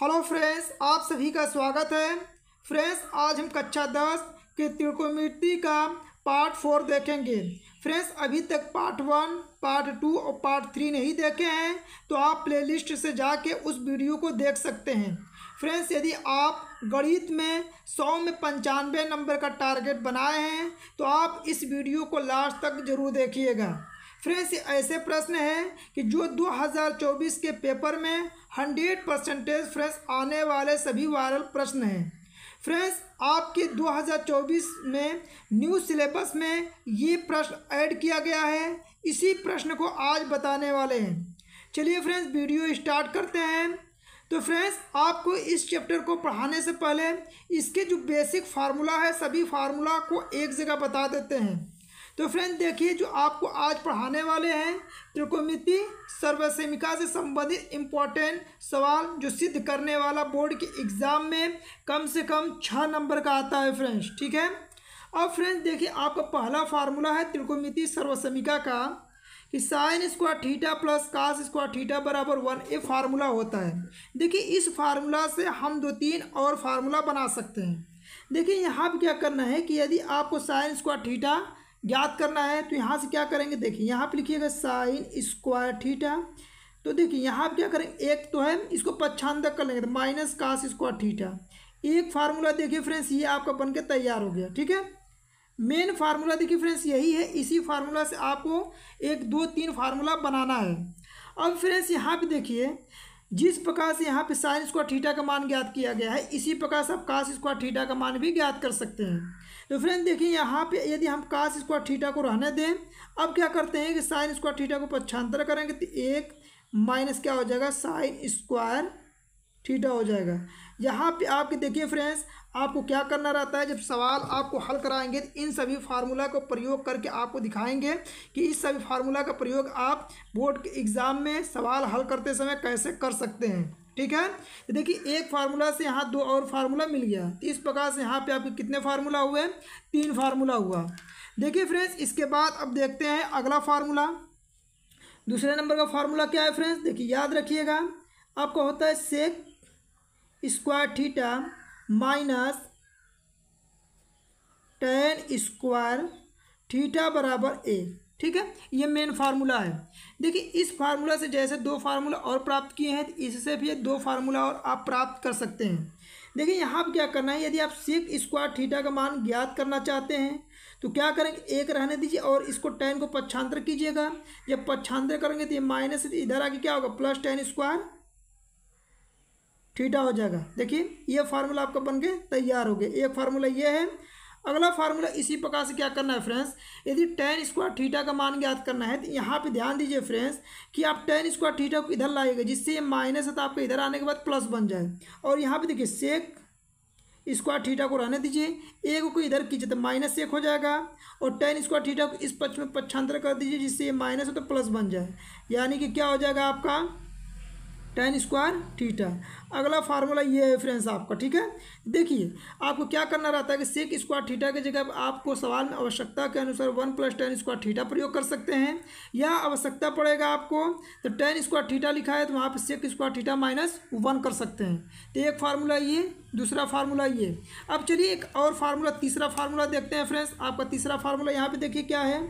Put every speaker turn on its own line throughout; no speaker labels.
hello friends आप सभी का स्वागत है फ्रेंड्स आज हम कक्षा दस के त्रिकोणमिति का पार्ट फोर देखेंगे फ्रेंड्स अभी तक पार्ट वन पार्ट टू और पार्ट थ्री नहीं देखे हैं तो आप प्लेलिस्ट से जाके उस वीडियो को देख सकते हैं फ्रेंड्स यदि आप गणित में सौ में पंचानवे नंबर का टारगेट बनाए हैं तो आप इस वीडियो को लास्ट तक जरूर देखिएगा फ्रेंड्स ऐसे प्रश्न हैं कि जो 2024 के पेपर में हंड्रेड परसेंटेज फ्रेंड्स आने वाले सभी वायरल प्रश्न हैं फ्रेंड्स आपके 2024 में न्यू सिलेबस में ये प्रश्न ऐड किया गया है इसी प्रश्न को आज बताने वाले हैं चलिए फ्रेंड्स वीडियो स्टार्ट करते हैं तो फ्रेंड्स आपको इस चैप्टर को पढ़ाने से पहले इसके जो बेसिक फार्मूला है सभी फार्मूला को एक जगह बता देते हैं तो फ्रेंड देखिए जो आपको आज पढ़ाने वाले हैं त्रिकोमिति सर्वसेमिका से संबंधित इम्पॉर्टेंट सवाल जो सिद्ध करने वाला बोर्ड के एग्ज़ाम में कम से कम छः नंबर का आता है फ्रेंड्स ठीक है अब फ्रेंड्स देखिए आपका पहला फार्मूला है त्रिकोमिति सर्वसमिका का कि sine square theta plus cos square theta बराबर वन ये फार्मूला होता है देखिए इस फार्मूला से हम दो तीन और फार्मूला बना सकते हैं देखिए यहाँ पर क्या करना है कि यदि आपको साइन स्क्वायर थीटा ज्ञात करना है तो यहाँ से क्या करेंगे देखिए यहाँ पर लिखिएगा साइन स्क्वायर थीटा तो देखिए यहाँ पर क्या करेंगे एक तो है इसको पच्छांदक कर लेंगे तो माइनस कास स्क्वायर थीटा एक फार्मूला देखिए फ्रेंड्स ये आपका बन के तैयार हो गया ठीक है मेन फार्मूला देखिए फ्रेंड्स यही है इसी फार्मूला से आपको एक दो तीन फार्मूला बनाना है अब फ्रेंड्स यहाँ पे देखिए जिस प्रकार से यहाँ पे साइन स्क्वायर थीटा का मान ज्ञात किया गया है इसी प्रकार से आप काश स्क्वायर थीटा का मान भी ज्ञात कर सकते हैं तो फ्रेंड देखिए यहाँ पे यदि हम काश स्क्वायर थीटा को रहने दें अब क्या करते हैं कि साइन स्क्वायर थीटा को पक्षांतर करेंगे तो एक माइनस क्या हो जाएगा साइन स्क्वायर थीटा हो जाएगा यहाँ पे आपके देखिए फ्रेंड्स आपको क्या करना रहता है जब सवाल आपको हल कराएंगे तो इन सभी फार्मूला को प्रयोग करके आपको दिखाएंगे कि इस सभी फार्मूला का प्रयोग आप बोर्ड के एग्ज़ाम में सवाल हल करते समय कैसे कर सकते हैं ठीक है तो देखिए एक फार्मूला से यहाँ दो और फार्मूला मिल गया तो इस प्रकार से यहाँ पर आपके कितने फार्मूला हुए तीन फार्मूला हुआ देखिए फ्रेंड्स इसके बाद अब देखते हैं अगला फार्मूला दूसरे नंबर का फार्मूला क्या है फ्रेंड्स देखिए याद रखिएगा आपका होता है sec square theta minus tan square theta बराबर ए ठीक है ये मेन फार्मूला है देखिए इस फार्मूला से जैसे दो फार्मूला और प्राप्त किए हैं तो इससे भी दो फार्मूला और आप प्राप्त कर सकते हैं देखिए यहाँ पर क्या करना है यदि आप सिक स्क्वायर थीटा का मान ज्ञात करना चाहते हैं तो क्या करेंगे एक रहने दीजिए और इसको टेन को पच्छांतर कीजिएगा जब पच्छांतर करेंगे तो ये माइनस तो इधर आके क्या होगा प्लस टेन स्क्वायर थीटा हो जाएगा देखिए ये फार्मूला आपका बन के तैयार हो गया एक फार्मूला ये है अगला फार्मूला इसी प्रकार से क्या करना है फ्रेंड्स यदि टेन स्क्वायर थीटा का मान ज्ञात करना है तो यहाँ पे ध्यान दीजिए फ्रेंड्स कि आप टेन स्क्वायर थीटा को इधर लाइएगा जिससे ये माइनस है तो आपके इधर आने के बाद प्लस बन जाए और यहाँ पे देखिए सेक स्क्वायर थीटा को रहने दीजिए एक को इधर कीजिए तो माइनस एक हो जाएगा और टेन स्क्वायर थीटा को इस पक्ष में पक्षांतर कर दीजिए जिससे ये माइनस हो तो प्लस बन जाए यानी कि क्या हो जाएगा आपका टेन स्क्वायर थीटा अगला फार्मूला ये है फ्रेंड्स आपका ठीक है देखिए आपको क्या करना रहता है कि सेक स्क्वायर थीटा की जगह आपको सवाल में आवश्यकता के अनुसार one plus ten square theta प्रयोग कर सकते हैं या आवश्यकता पड़ेगा आपको तो टेन स्क्वायर थीटा लिखा है तो वहाँ पर sec square theta minus one कर सकते हैं तो एक फार्मूला ये दूसरा फार्मूला ये अब चलिए एक और फार्मूला तीसरा फार्मूला देखते हैं फ्रेंड्स आपका तीसरा फार्मूला यहाँ पर देखिए क्या है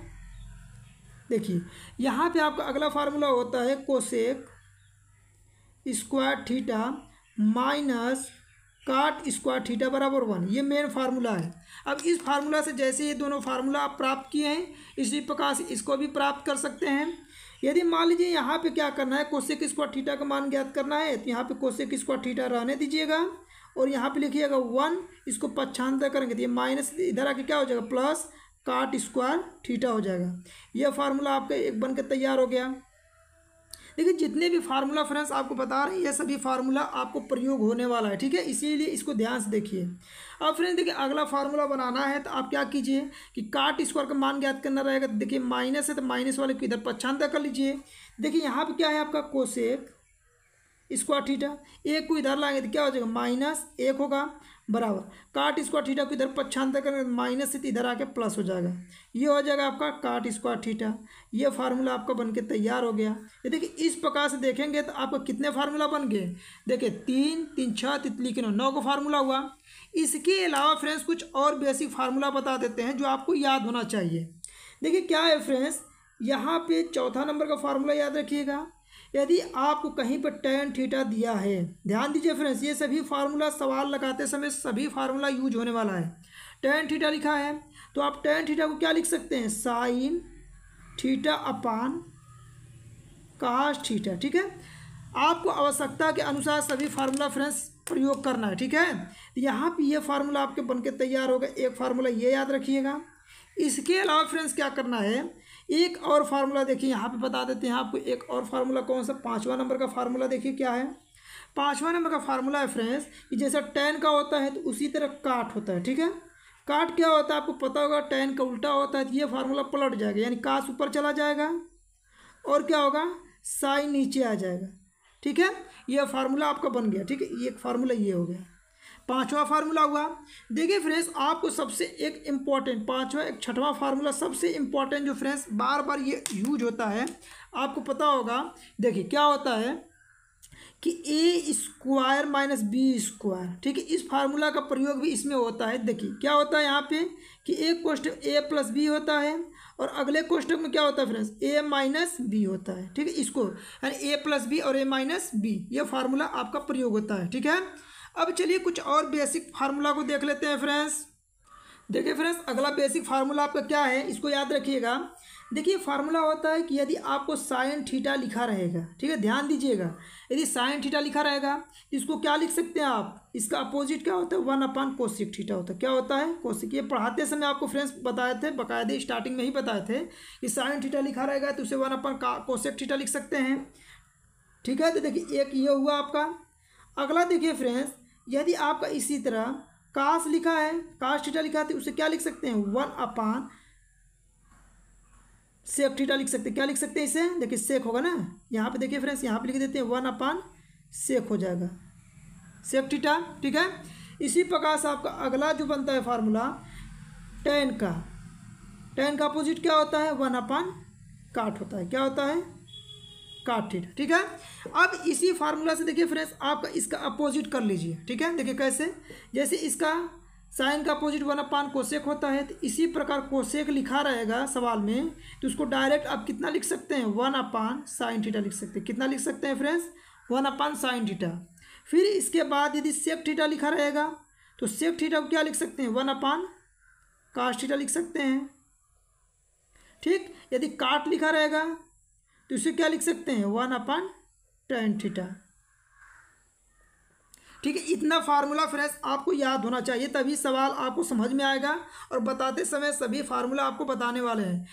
देखिए यहाँ पर आपका अगला फार्मूला होता है cosec square theta minus cot square theta बराबर वन ये मेन फार्मूला है अब इस फार्मूला से जैसे ये दोनों फार्मूला आप प्राप्त किए हैं इसी प्रकार से इसको भी प्राप्त कर सकते हैं यदि मान लीजिए यहाँ पे क्या करना है कोशिक स्क्वायर थीटा का मान ज्ञात करना है तो यहाँ पे कोशिक स्क्वायर थीटा रहने दीजिएगा और यहाँ पे लिखिएगा वन इसको पक्षांतर करेंगे तो ये माइनस इधर आके क्या हो जाएगा प्लस काट स्क्वायर थीटा हो जाएगा यह फार्मूला आपका एक बनकर तैयार हो गया देखिए जितने भी फार्मूला फ्रेंड्स आपको बता रहे हैं ये सभी फार्मूला आपको प्रयोग होने वाला है ठीक है इसीलिए इसको ध्यान से देखिए अब फ्रेंड्स देखिए अगला फार्मूला बनाना है तो आप क्या कीजिए कि काट स्क्वायर का मान ज्ञात करना रहेगा तो देखिए माइनस है तो माइनस वाले को इधर पक्षांतर कर लीजिए देखिए यहाँ पर क्या है आपका कोशेक स्क्वायर थीटा एक को इधर लाएंगे तो क्या हो जाएगा माइनस एक होगा बराबर काट स्क्वायर थीटा को इधर पक्षांतर कर माइनस से इधर आके प्लस हो जाएगा ये हो जाएगा आपका काट स्क्वायर थीटा ये फार्मूला आपका बनके तैयार हो गया ये देखिए इस प्रकार से देखेंगे तो आपका कितने फार्मूला बन गए देखिए तीन तीन छः तितली के नौ नौ फार्मूला हुआ इसके अलावा फ्रेंड्स कुछ और बेसिक फार्मूला बता देते हैं जो आपको याद होना चाहिए देखिए क्या है फ्रेंड्स यहाँ पे चौथा नंबर का फार्मूला याद रखिएगा यदि आपको कहीं पर टेन थीटा दिया है ध्यान दीजिए फ्रेंड्स ये सभी फार्मूला सवाल लगाते समय सभी फार्मूला यूज होने वाला है टेन थीटा लिखा है तो आप टेन थीटा को क्या लिख सकते हैं साइन थीटा अपान काश थीटा ठीक है आपको आवश्यकता के अनुसार सभी फार्मूला फ्रेंड्स प्रयोग करना है ठीक है तो यहाँ पर ये फार्मूला आपके बन तैयार होगा एक फार्मूला ये याद रखिएगा इसके अलावा फ्रेंड्स क्या करना है एक और फार्मूला देखिए यहाँ पे बता देते हैं आपको एक और फार्मूला कौन सा पाँचवा नंबर का फार्मूला देखिए क्या है पाँचवा नंबर का फार्मूला है फ्रेंड्स कि जैसा टेन का होता है तो उसी तरह काट होता है ठीक है काट क्या होता है आपको पता होगा टेन का उल्टा होता है तो ये फार्मूला पलट जाएगा यानी काश ऊपर चला जाएगा और क्या होगा साई नीचे आ जाएगा ठीक है यह फार्मूला आपका बन गया ठीक है ये फार्मूला ये हो गया पांचवा फार्मूला हुआ देखिए फ्रेंड्स आपको सबसे एक इम्पॉर्टेंट पांचवा एक छठवां फार्मूला सबसे इम्पॉर्टेंट जो फ्रेंड्स बार बार ये यूज होता है आपको पता होगा देखिए क्या होता है कि A square minus B square ठीक है इस फार्मूला का प्रयोग भी इसमें होता है देखिए क्या होता है यहाँ पे कि एक क्वेश्चन ए प्लस बी होता है और अगले क्वेश्चन में क्या होता है फ्रेंड्स ए माइनस बी होता है ठीक है इसको यानी ए प्लस बी और ए माइनस बी ये फार्मूला आपका प्रयोग होता है ठीक है अब चलिए कुछ और बेसिक फार्मूला को देख लेते हैं फ्रेंड्स देखिए फ्रेंड्स अगला बेसिक फार्मूला आपका क्या है इसको याद रखिएगा देखिए फार्मूला होता है कि यदि आपको साइन थीटा लिखा रहेगा ठीक है ध्यान दीजिएगा यदि साइन थीटा लिखा रहेगा तो इसको क्या लिख सकते हैं आप इसका अपोजिट क्या होता है वन अपान कोशिक थीटा होता है क्या होता है कोशिक ये पढ़ाते समय आपको फ्रेंड्स बताए थे बाकायदे स्टार्टिंग में ही बताए थे कि साइन थीटा लिखा रहेगा तो उसे वन अपान कोशिक थीटा लिख सकते हैं ठीक है तो देखिए एक ये हुआ आपका अगला देखिए फ्रेंड्स यदि आपका इसी तरह काश लिखा है काश थीटा लिखा है तो उसे क्या लिख सकते हैं वन अपान सेक थीटा लिख सकते हैं क्या लिख सकते हैं इसे देखिए सेक होगा ना यहाँ पे देखिए फ्रेंड्स यहाँ पे लिख देते हैं वन अपान सेक हो जाएगा सेक थीटा ठीक है इसी प्रकार से आपका अगला जो बनता है फार्मूला टेन का टेन का अपोजिट क्या होता है वन अपान काट होता है क्या होता है काट थीटा ठीक है अब इसी फार्मूला से देखिए फ्रेंड्स आप इसका अपोजिट कर लीजिए ठीक है देखिए कैसे जैसे इसका साइन का अपोजिट वन अपान कोशेक होता है तो इसी प्रकार कोशेक लिखा रहेगा सवाल में तो उसको डायरेक्ट आप कितना लिख सकते हैं वन अपान साइन थीटा लिख सकते हैं कितना लिख सकते हैं friends one upon sine theta फिर इसके बाद यदि सेप थीटा लिखा रहेगा तो सेप थीटा को क्या लिख सकते हैं वन अपान कास्ट थीटा लिख सकते हैं ठीक यदि काट लिखा रहेगा तो इसे क्या लिख सकते हैं वन अपॉन टेन थीटा ठीक है इतना फार्मूला फ्रेंड्स आपको याद होना चाहिए तभी सवाल आपको समझ में आएगा और बताते समय सभी फार्मूला आपको बताने वाले हैं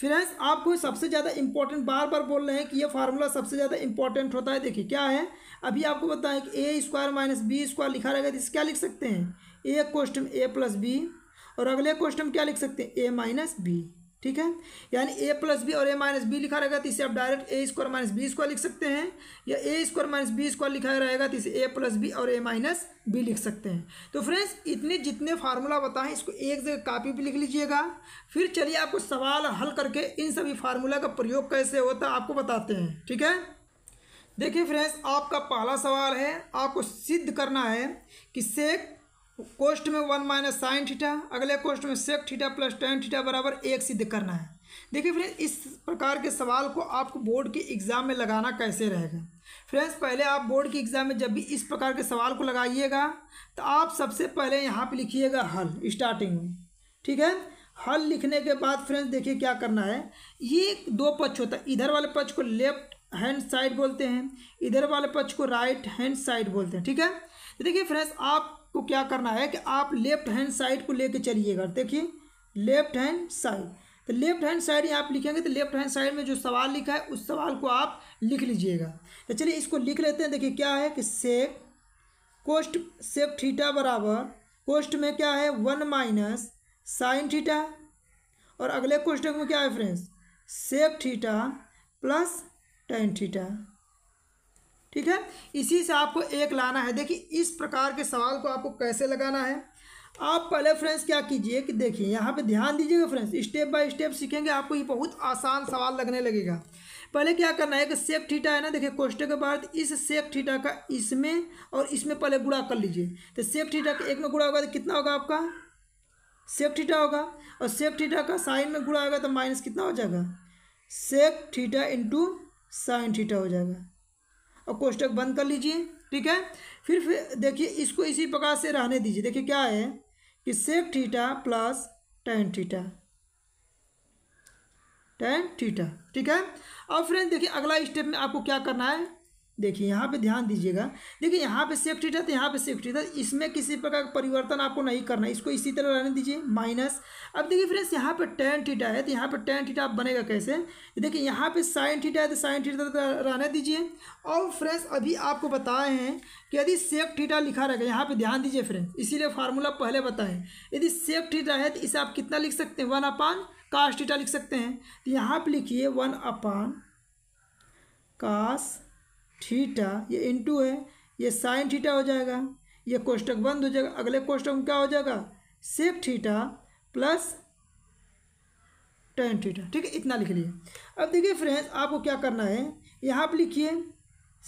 फ्रेंड्स आपको सबसे ज़्यादा इंपॉर्टेंट बार बार बोल रहे हैं कि ये फार्मूला सबसे ज़्यादा इंपॉर्टेंट होता है देखिए क्या है अभी आपको बताएं कि A square minus B square लिखा रहेगा तो इसे क्या लिख सकते हैं A question A plus B और अगले क्वेश्चन क्या लिख सकते हैं ए माइनस बी ठीक है यानी ए प्लस बी और ए माइनस बी लिखा रहेगा तो इसे आप direct A square minus B square लिख सकते हैं या A square minus B square लिखा रहेगा तो इसे ए प्लस बी और ए माइनस बी लिख सकते हैं तो फ्रेंड्स इतने जितने फार्मूला बताएं इसको एक जगह कापी भी लिख लीजिएगा फिर चलिए आपको सवाल हल करके इन सभी फार्मूला का प्रयोग कैसे होता है आपको बताते हैं ठीक है देखिए फ्रेंड्स आपका पहला सवाल है आपको सिद्ध करना है कि सेक कोष्ट में वन माइनस साइन थीटा अगले कोष्ट में sec theta plus tan theta बराबर एक सिद्ध करना है देखिए फ्रेंड्स इस प्रकार के सवाल को आपको बोर्ड के एग्ज़ाम में लगाना कैसे रहेगा फ्रेंड्स पहले आप बोर्ड के एग्ज़ाम में जब भी इस प्रकार के सवाल को लगाइएगा तो आप सबसे पहले यहाँ पे लिखिएगा हल स्टार्टिंग में ठीक है हल लिखने के बाद फ्रेंड्स देखिए क्या करना है ये दो पक्ष होता है इधर वाले पक्ष को लेफ्ट हैंड साइड बोलते हैं इधर वाले पक्ष को राइट हैंड साइड बोलते हैं ठीक है देखिए फ्रेंड्स आप को क्या करना है कि आप लेफ्ट हैंड साइड को लेके चलिएगा देखिए लेफ्ट हैंड साइड तो लेफ्ट हैंड साइड आप लिखेंगे तो लेफ्ट हैंड साइड में जो सवाल लिखा है उस सवाल को आप लिख लीजिएगा तो चलिए इसको लिख लेते हैं देखिए क्या है कि सेफ कोस्ट सेफ थीटा बराबर कोस्ट में क्या है वन माइनस साइन थीटा और अगले क्वेश्चन में क्या है friends sec theta plus tan theta ठीक है इसी से आपको एक लाना है देखिए इस प्रकार के सवाल को आपको कैसे लगाना है आप पहले फ्रेंड्स क्या कीजिए कि देखिए यहाँ पे ध्यान दीजिएगा फ्रेंड्स स्टेप बाय स्टेप सीखेंगे आपको ये बहुत आसान सवाल लगने लगेगा पहले क्या करना है कि सेक ठीटा है ना देखिए कोष्टे के बाद इस सेक ठीटा का इसमें और इसमें पहले गुड़ा कर लीजिए तो सेक ठीटा का एक में गुड़ा होगा तो कितना होगा आपका सेक ठीटा होगा और सेक ठीटा का साइन में गुड़ा होगा तो माइनस कितना हो जाएगा sec theta into sine theta हो जाएगा और कोष्टक बंद कर लीजिए ठीक है फिर, फिर देखिए इसको इसी प्रकार से रहने दीजिए देखिए क्या है कि sec theta plus tan theta tan theta ठीक है अब फ्रेंड देखिए अगला स्टेप में आपको क्या करना है देखिए यहाँ पे ध्यान दीजिएगा देखिए यहाँ पे सेफ्टी था तो यहाँ पे सेफ्टी था इसमें किसी प्रकार का परिवर्तन आपको नहीं करना इसको इसी तरह रहने दीजिए माइनस अब देखिए फ्रेंड्स यहाँ पे टेन थीटा है तो यहाँ पे टेन थीटा आप बनेगा कैसे देखिए यहाँ पे साइन थीटा है तो साइन थीटा तो रहने दीजिए और फ्रेंड्स अभी आपको बताए हैं कि यदि सेफ थीटा लिखा रहेगा यहाँ पर ध्यान दीजिए फ्रेंड्स इसीलिए फार्मूला पहले बताएं यदि सेफ थीटा है तो इसे आप कितना लिख सकते हैं वन अपान काश थीटा लिख सकते हैं तो यहाँ पर लिखिए वन अपान काश थीटा ये इंटू है ये साइन थीटा हो जाएगा ये कोष्टक बंद हो जाएगा अगले कोष्टक में क्या हो जाएगा sec theta plus tan theta ठीक है इतना लिख लिए अब देखिए फ्रेंड्स आपको क्या करना है यहाँ पर लिखिए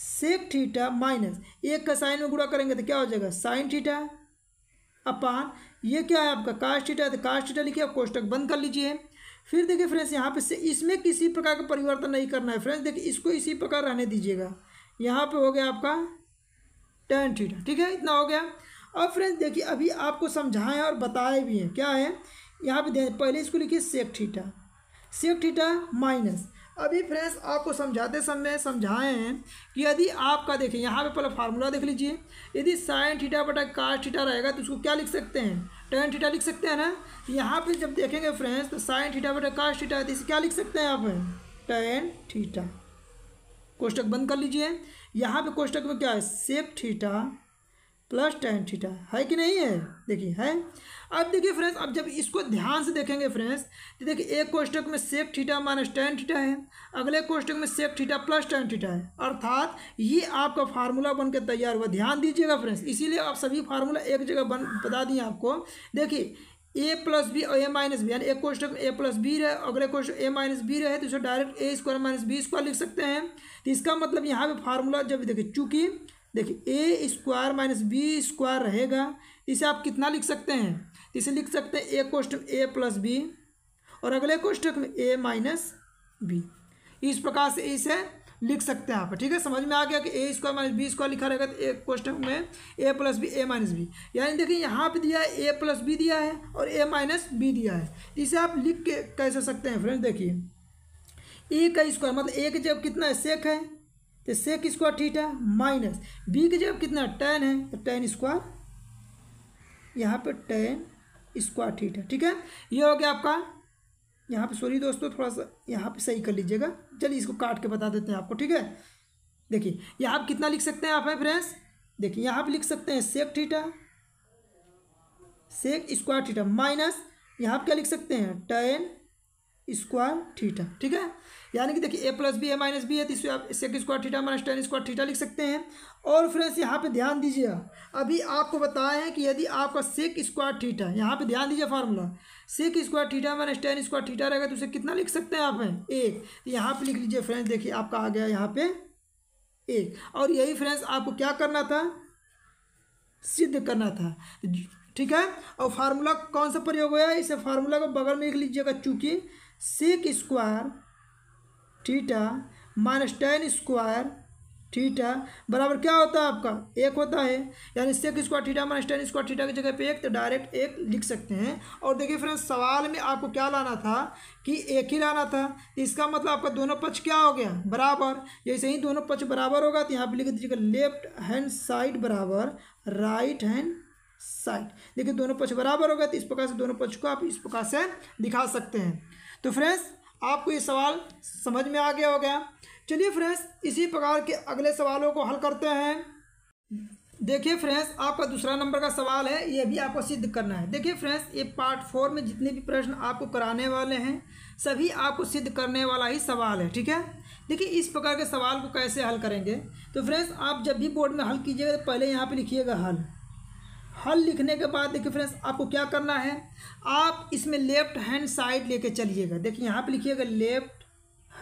सेक थीटा माइनस एक का साइन में गुड़ा करेंगे तो क्या हो जाएगा साइन थीटा अपान ये क्या है आपका कास्ट थीटा तो कास्ट थीटा लिखिए आप कोष्टक बंद कर लीजिए फिर देखिए फ्रेंड्स यहाँ पे से इसमें किसी प्रकार का परिवर्तन नहीं करना है फ्रेंड्स देखिए इसको इसी प्रकार रहने दीजिएगा यहाँ पे हो गया आपका टेन थीटा ठीक है इतना हो गया अब फ्रेंड्स देखिए अभी आपको समझाएं और बताए भी हैं क्या है यहाँ पे पहले इसको लिखिए sec theta sec theta minus अभी फ्रेंड्स आपको समझाते समय समझाए हैं कि यदि आपका देखें यहाँ पे पहले फार्मूला देख लीजिए यदि साइन थीटा बटा कार थीटा रहेगा तो उसको क्या लिख सकते हैं टेन थीटा लिख सकते हैं ना यहाँ पे जब देखेंगे फ्रेंड्स तो साइन थीटा बटा कार थीटा तो इसे क्या लिख सकते हैं आप टेन थीटा कोष्टक बंद कर लीजिए यहाँ पे कोष्टक में क्या है sec theta plus tan theta है कि नहीं है देखिए है अब देखिए फ्रेंड्स अब जब इसको ध्यान से देखेंगे फ्रेंड्स तो देखिए एक कोष्टक में sec theta minus tan theta है अगले कोष्टक में sec theta plus tan theta है अर्थात ये आपका फार्मूला बन के तैयार हुआ ध्यान दीजिएगा फ्रेंड्स इसीलिए आप सभी फार्मूला एक जगह बन बता दिए आपको देखिए ए प्लस बी और ए माइनस बी यानी एक क्वेश्चन ए प्लस बी रहे अगले क्वेश्चन ए माइनस बी रहे तो इसे direct A square minus B square लिख सकते हैं तो इसका मतलब यहाँ पे फार्मूला जब देखिए चूँकि देखिए A square minus B square रहेगा इसे आप कितना लिख सकते हैं तो इसे लिख सकते हैं A question A plus B और अगले क्वेश्चन में ए माइनस बी इस प्रकार से इसे लिख सकते हैं आप ठीक है समझ में आ गया कि A square minus B square लिखा रहेगा तो एक क्वेश्चन में A plus B A minus B यानी देखिए यहाँ पे दिया है ए प्लस बी दिया है और ए माइनस बी दिया है इसे आप लिख के कैसे सकते हैं फ्रेंड देखिए ए का स्क्वायर मतलब ए के जब कितना है सेक है तो सेक स्क्वायर है माइनस बी के जब कितना टेन है तो टेन स्क्वायर यहाँ पर टेन स्क्वायर है ठीक है ये हो गया आपका यहाँ पे सॉरी दोस्तों थोड़ा सा यहाँ पे सही कर लीजिएगा चलिए इसको काट के बता देते हैं आपको ठीक है देखिए यहाँ आप कितना लिख सकते हैं आप है फ्रेंड्स देखिए यहाँ पर लिख सकते हैं सेक ठीठा सेक स्क्वायर ठीठा माइनस यहाँ पर क्या लिख सकते हैं टेन स्क्वायर थीटा ठीक है यानी कि देखिए ए प्लस बी है माइनस बी है तो आप sec square theta minus tan square theta लिख सकते हैं और फ्रेंड्स यहाँ पे ध्यान दीजिएगा अभी आपको बताया है कि यदि आपका सेक स्क्वायर थीटा यहाँ पे ध्यान दीजिए formula sec square theta minus tan square theta रहेगा तो उसे कितना लिख सकते हैं आप हैं एक तो यहाँ पर लिख लीजिए फ्रेंड्स देखिए आपका आ गया यहाँ पे एक और यही फ्रेंड्स आपको क्या करना था सिद्ध करना था ठीक है और फार्मूला कौन सा प्रयोग हुआ है इसे फार्मूला को बगल में लिख लीजिएगा चूँकि sec square theta minus tan square theta बराबर क्या होता है आपका एक होता है यानी sec square theta minus tan square theta की जगह पे एक तो डायरेक्ट एक लिख सकते हैं और देखिए फ्रेंड्स सवाल में आपको क्या लाना था कि एक ही लाना था इसका मतलब आपका दोनों पक्ष क्या हो गया बराबर जैसे ही दोनों पक्ष बराबर होगा तो यहाँ पर लिख दीजिएगा लेफ्ट हैंड साइड बराबर राइट हैंड साइड देखिए दोनों पक्ष बराबर हो गए तो इस प्रकार से दोनों पक्ष को आप इस प्रकार से दिखा सकते हैं तो फ्रेंड्स आपको ये सवाल समझ में आ गया हो गया चलिए फ्रेंड्स इसी प्रकार के अगले सवालों को हल करते हैं देखिए फ्रेंड्स आपका दूसरा नंबर का सवाल है ये भी आपको सिद्ध करना है देखिए फ्रेंड्स ये पार्ट फोर में जितने भी प्रश्न आपको कराने वाले हैं सभी आपको सिद्ध करने वाला ही सवाल है ठीक है देखिए इस प्रकार के सवाल को कैसे हल करेंगे तो फ्रेंड्स आप जब भी बोर्ड में हल कीजिएगा तो पहले यहाँ पर लिखिएगा हल हल लिखने के बाद देखिए फ्रेंड्स आपको क्या करना है आप इसमें लेफ्ट हैंड साइड लेके चलिएगा देखिए यहाँ पे लिखिएगा left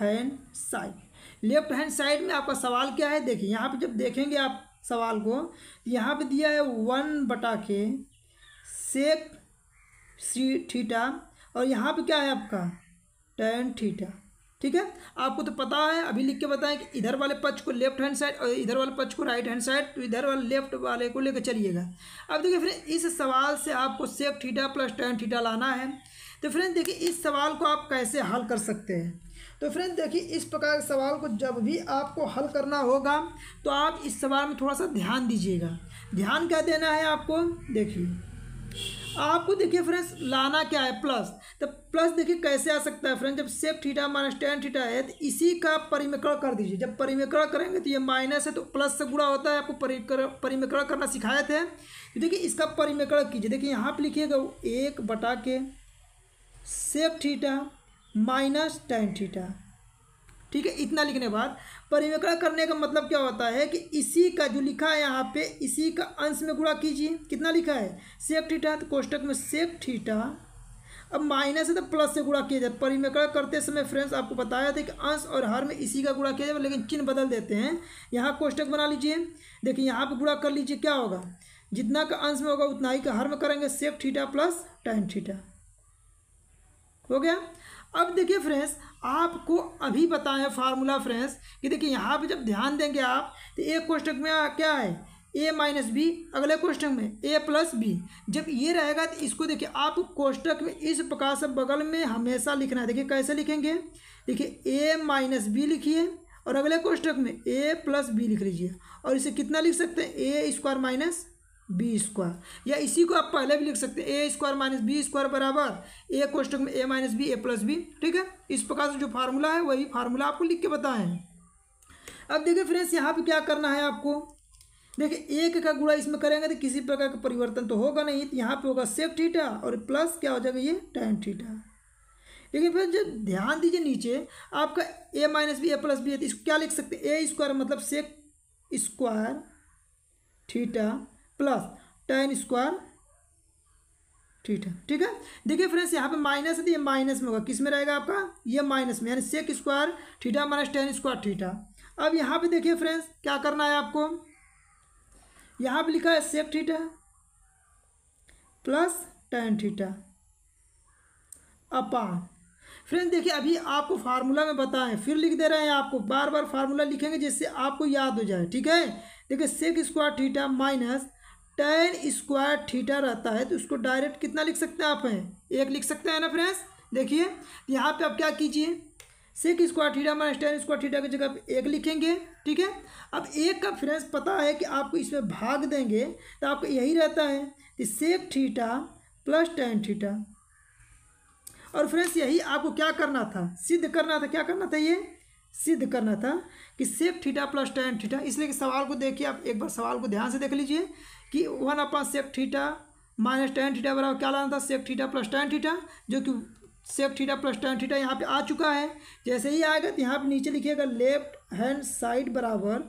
hand side left hand side में आपका सवाल क्या है देखिए यहाँ पे जब देखेंगे आप सवाल को यहाँ पे दिया है वन बटा के सेक सी थीटा और यहाँ पे क्या है आपका टेन थीटा ठीक है आपको तो पता है अभी लिख के बताएं कि इधर वाले पक्ष को लेफ्ट हैंड साइड और इधर वाले पक्ष को राइट हैंड साइड तो इधर वाले लेफ्ट वाले को लेकर चलिएगा अब देखिए फिर इस सवाल से आपको sec theta plus tan theta लाना है तो फ्रेंड देखिए इस सवाल को आप कैसे हल कर सकते हैं तो फ्रेंड देखिए इस प्रकार के सवाल को जब भी आपको हल करना होगा तो आप इस सवाल में थोड़ा सा ध्यान दीजिएगा ध्यान क्या देना है आपको देखिए आपको देखिए फ्रेंड्स लाना क्या है प्लस तो प्लस देखिए कैसे आ सकता है फ्रेंड्स जब sec theta minus tan theta है तो इसी का परिमिकरण कर दीजिए जब परिमिकरण करेंगे तो ये माइनस है तो प्लस से गुणा होता है आपको परिमिकरण करना सिखाए थे तो देखिए इसका परिमिकरण कीजिए देखिए यहाँ पर लिखिएगा एक बटा के sec theta minus tan theta ठीक है इतना लिखने के बाद परिवेकरण करने का मतलब क्या होता है कि इसी का जो लिखा है यहाँ पे इसी का अंश में गुणा कीजिए कितना लिखा है सेक ठीठा तो कोष्टक में सेक ठीठा अब माइनस है तो प्लस से गुणा किया जाए परिमेकरण करते समय फ्रेंड्स आपको बताया था कि अंश और हर में इसी का गुणा किया जाए लेकिन चिन्ह बदल देते हैं यहाँ कोष्टक बना लीजिए देखिए यहाँ पर गुणा कर लीजिए क्या होगा जितना का अंश में होगा उतना ही का हर में करेंगे सेफ ठीठा प्लस टाइम ठीठा हो गया अब देखिए फ्रेंड्स आपको अभी बताएं फार्मूला फ्रेंड्स कि देखिए यहाँ पे जब ध्यान देंगे आप तो एक क्वेश्चन में क्या है ए माइनस बी अगले क्वेश्चन में ए प्लस बी जब ये रहेगा तो इसको देखिए आप कोष्टक में इस प्रकार से बगल में हमेशा लिखना है देखिए कैसे लिखेंगे देखिए ए माइनस बी लिखिए और अगले कोष्टक में ए प्लस बी लिख लीजिए और इसे कितना लिख सकते हैं A square minus B square या इसी को आप पहले भी लिख सकते हैं A square minus B square बराबर ए कोष्टक में A minus B A plus B ठीक है इस प्रकार से जो फार्मूला है वही फार्मूला आपको लिख के बताएं अब देखिए फ्रेंड्स यहाँ पे क्या करना है आपको देखिए एक का गुड़ा इसमें करेंगे तो किसी प्रकार का परिवर्तन तो होगा नहीं तो यहाँ पर होगा सेफ ठीठा और प्लस क्या हो जाएगा ये टाइम ठीठा लेकिन फिर जब ध्यान दीजिए नीचे आपका A minus B A plus B है तो इसको क्या लिख सकते हैं ए स्क्वायर मतलब sec square theta plus ten square ठीक है ठीक है देखिए फ्रेंड्स यहाँ पे माइनस है तो ये माइनस में होगा किस में रहेगा आपका ये माइनस में यानी sec square theta minus tan square theta अब यहाँ पे देखिए फ्रेंड्स क्या करना है आपको यहाँ पे लिखा है sec theta plus tan theta upon friends देखिए अभी आपको फार्मूला में बताएं फिर लिख दे रहे हैं आपको बार बार फार्मूला लिखेंगे जिससे आपको याद हो जाए ठीक है देखिए sec square theta minus tan square theta रहता है तो उसको डायरेक्ट कितना लिख सकते हैं आप हैं एक लिख सकते हैं ना फ्रेंड्स देखिए यहाँ पे आप क्या कीजिए sec square theta minus tan square theta की जगह एक लिखेंगे ठीक है अब एक का फ्रेंड्स पता है कि आपको इसमें भाग देंगे तो आपको यही रहता है कि sec theta plus tan theta और फ्रेंड्स यही आपको क्या करना था सिद्ध करना था क्या करना था ये सिद्ध करना था कि sec theta plus tan theta इसलिए कि सवाल को देखिए आप एक बार सवाल को ध्यान से देख लीजिए कि one upon sec theta minus tan theta बराबर क्या लाना था sec theta plus tan theta जो कि sec theta plus tan theta यहाँ पे आ चुका है जैसे ही आएगा तो यहाँ पे नीचे लिखिएगा लेफ्ट हैंड साइड बराबर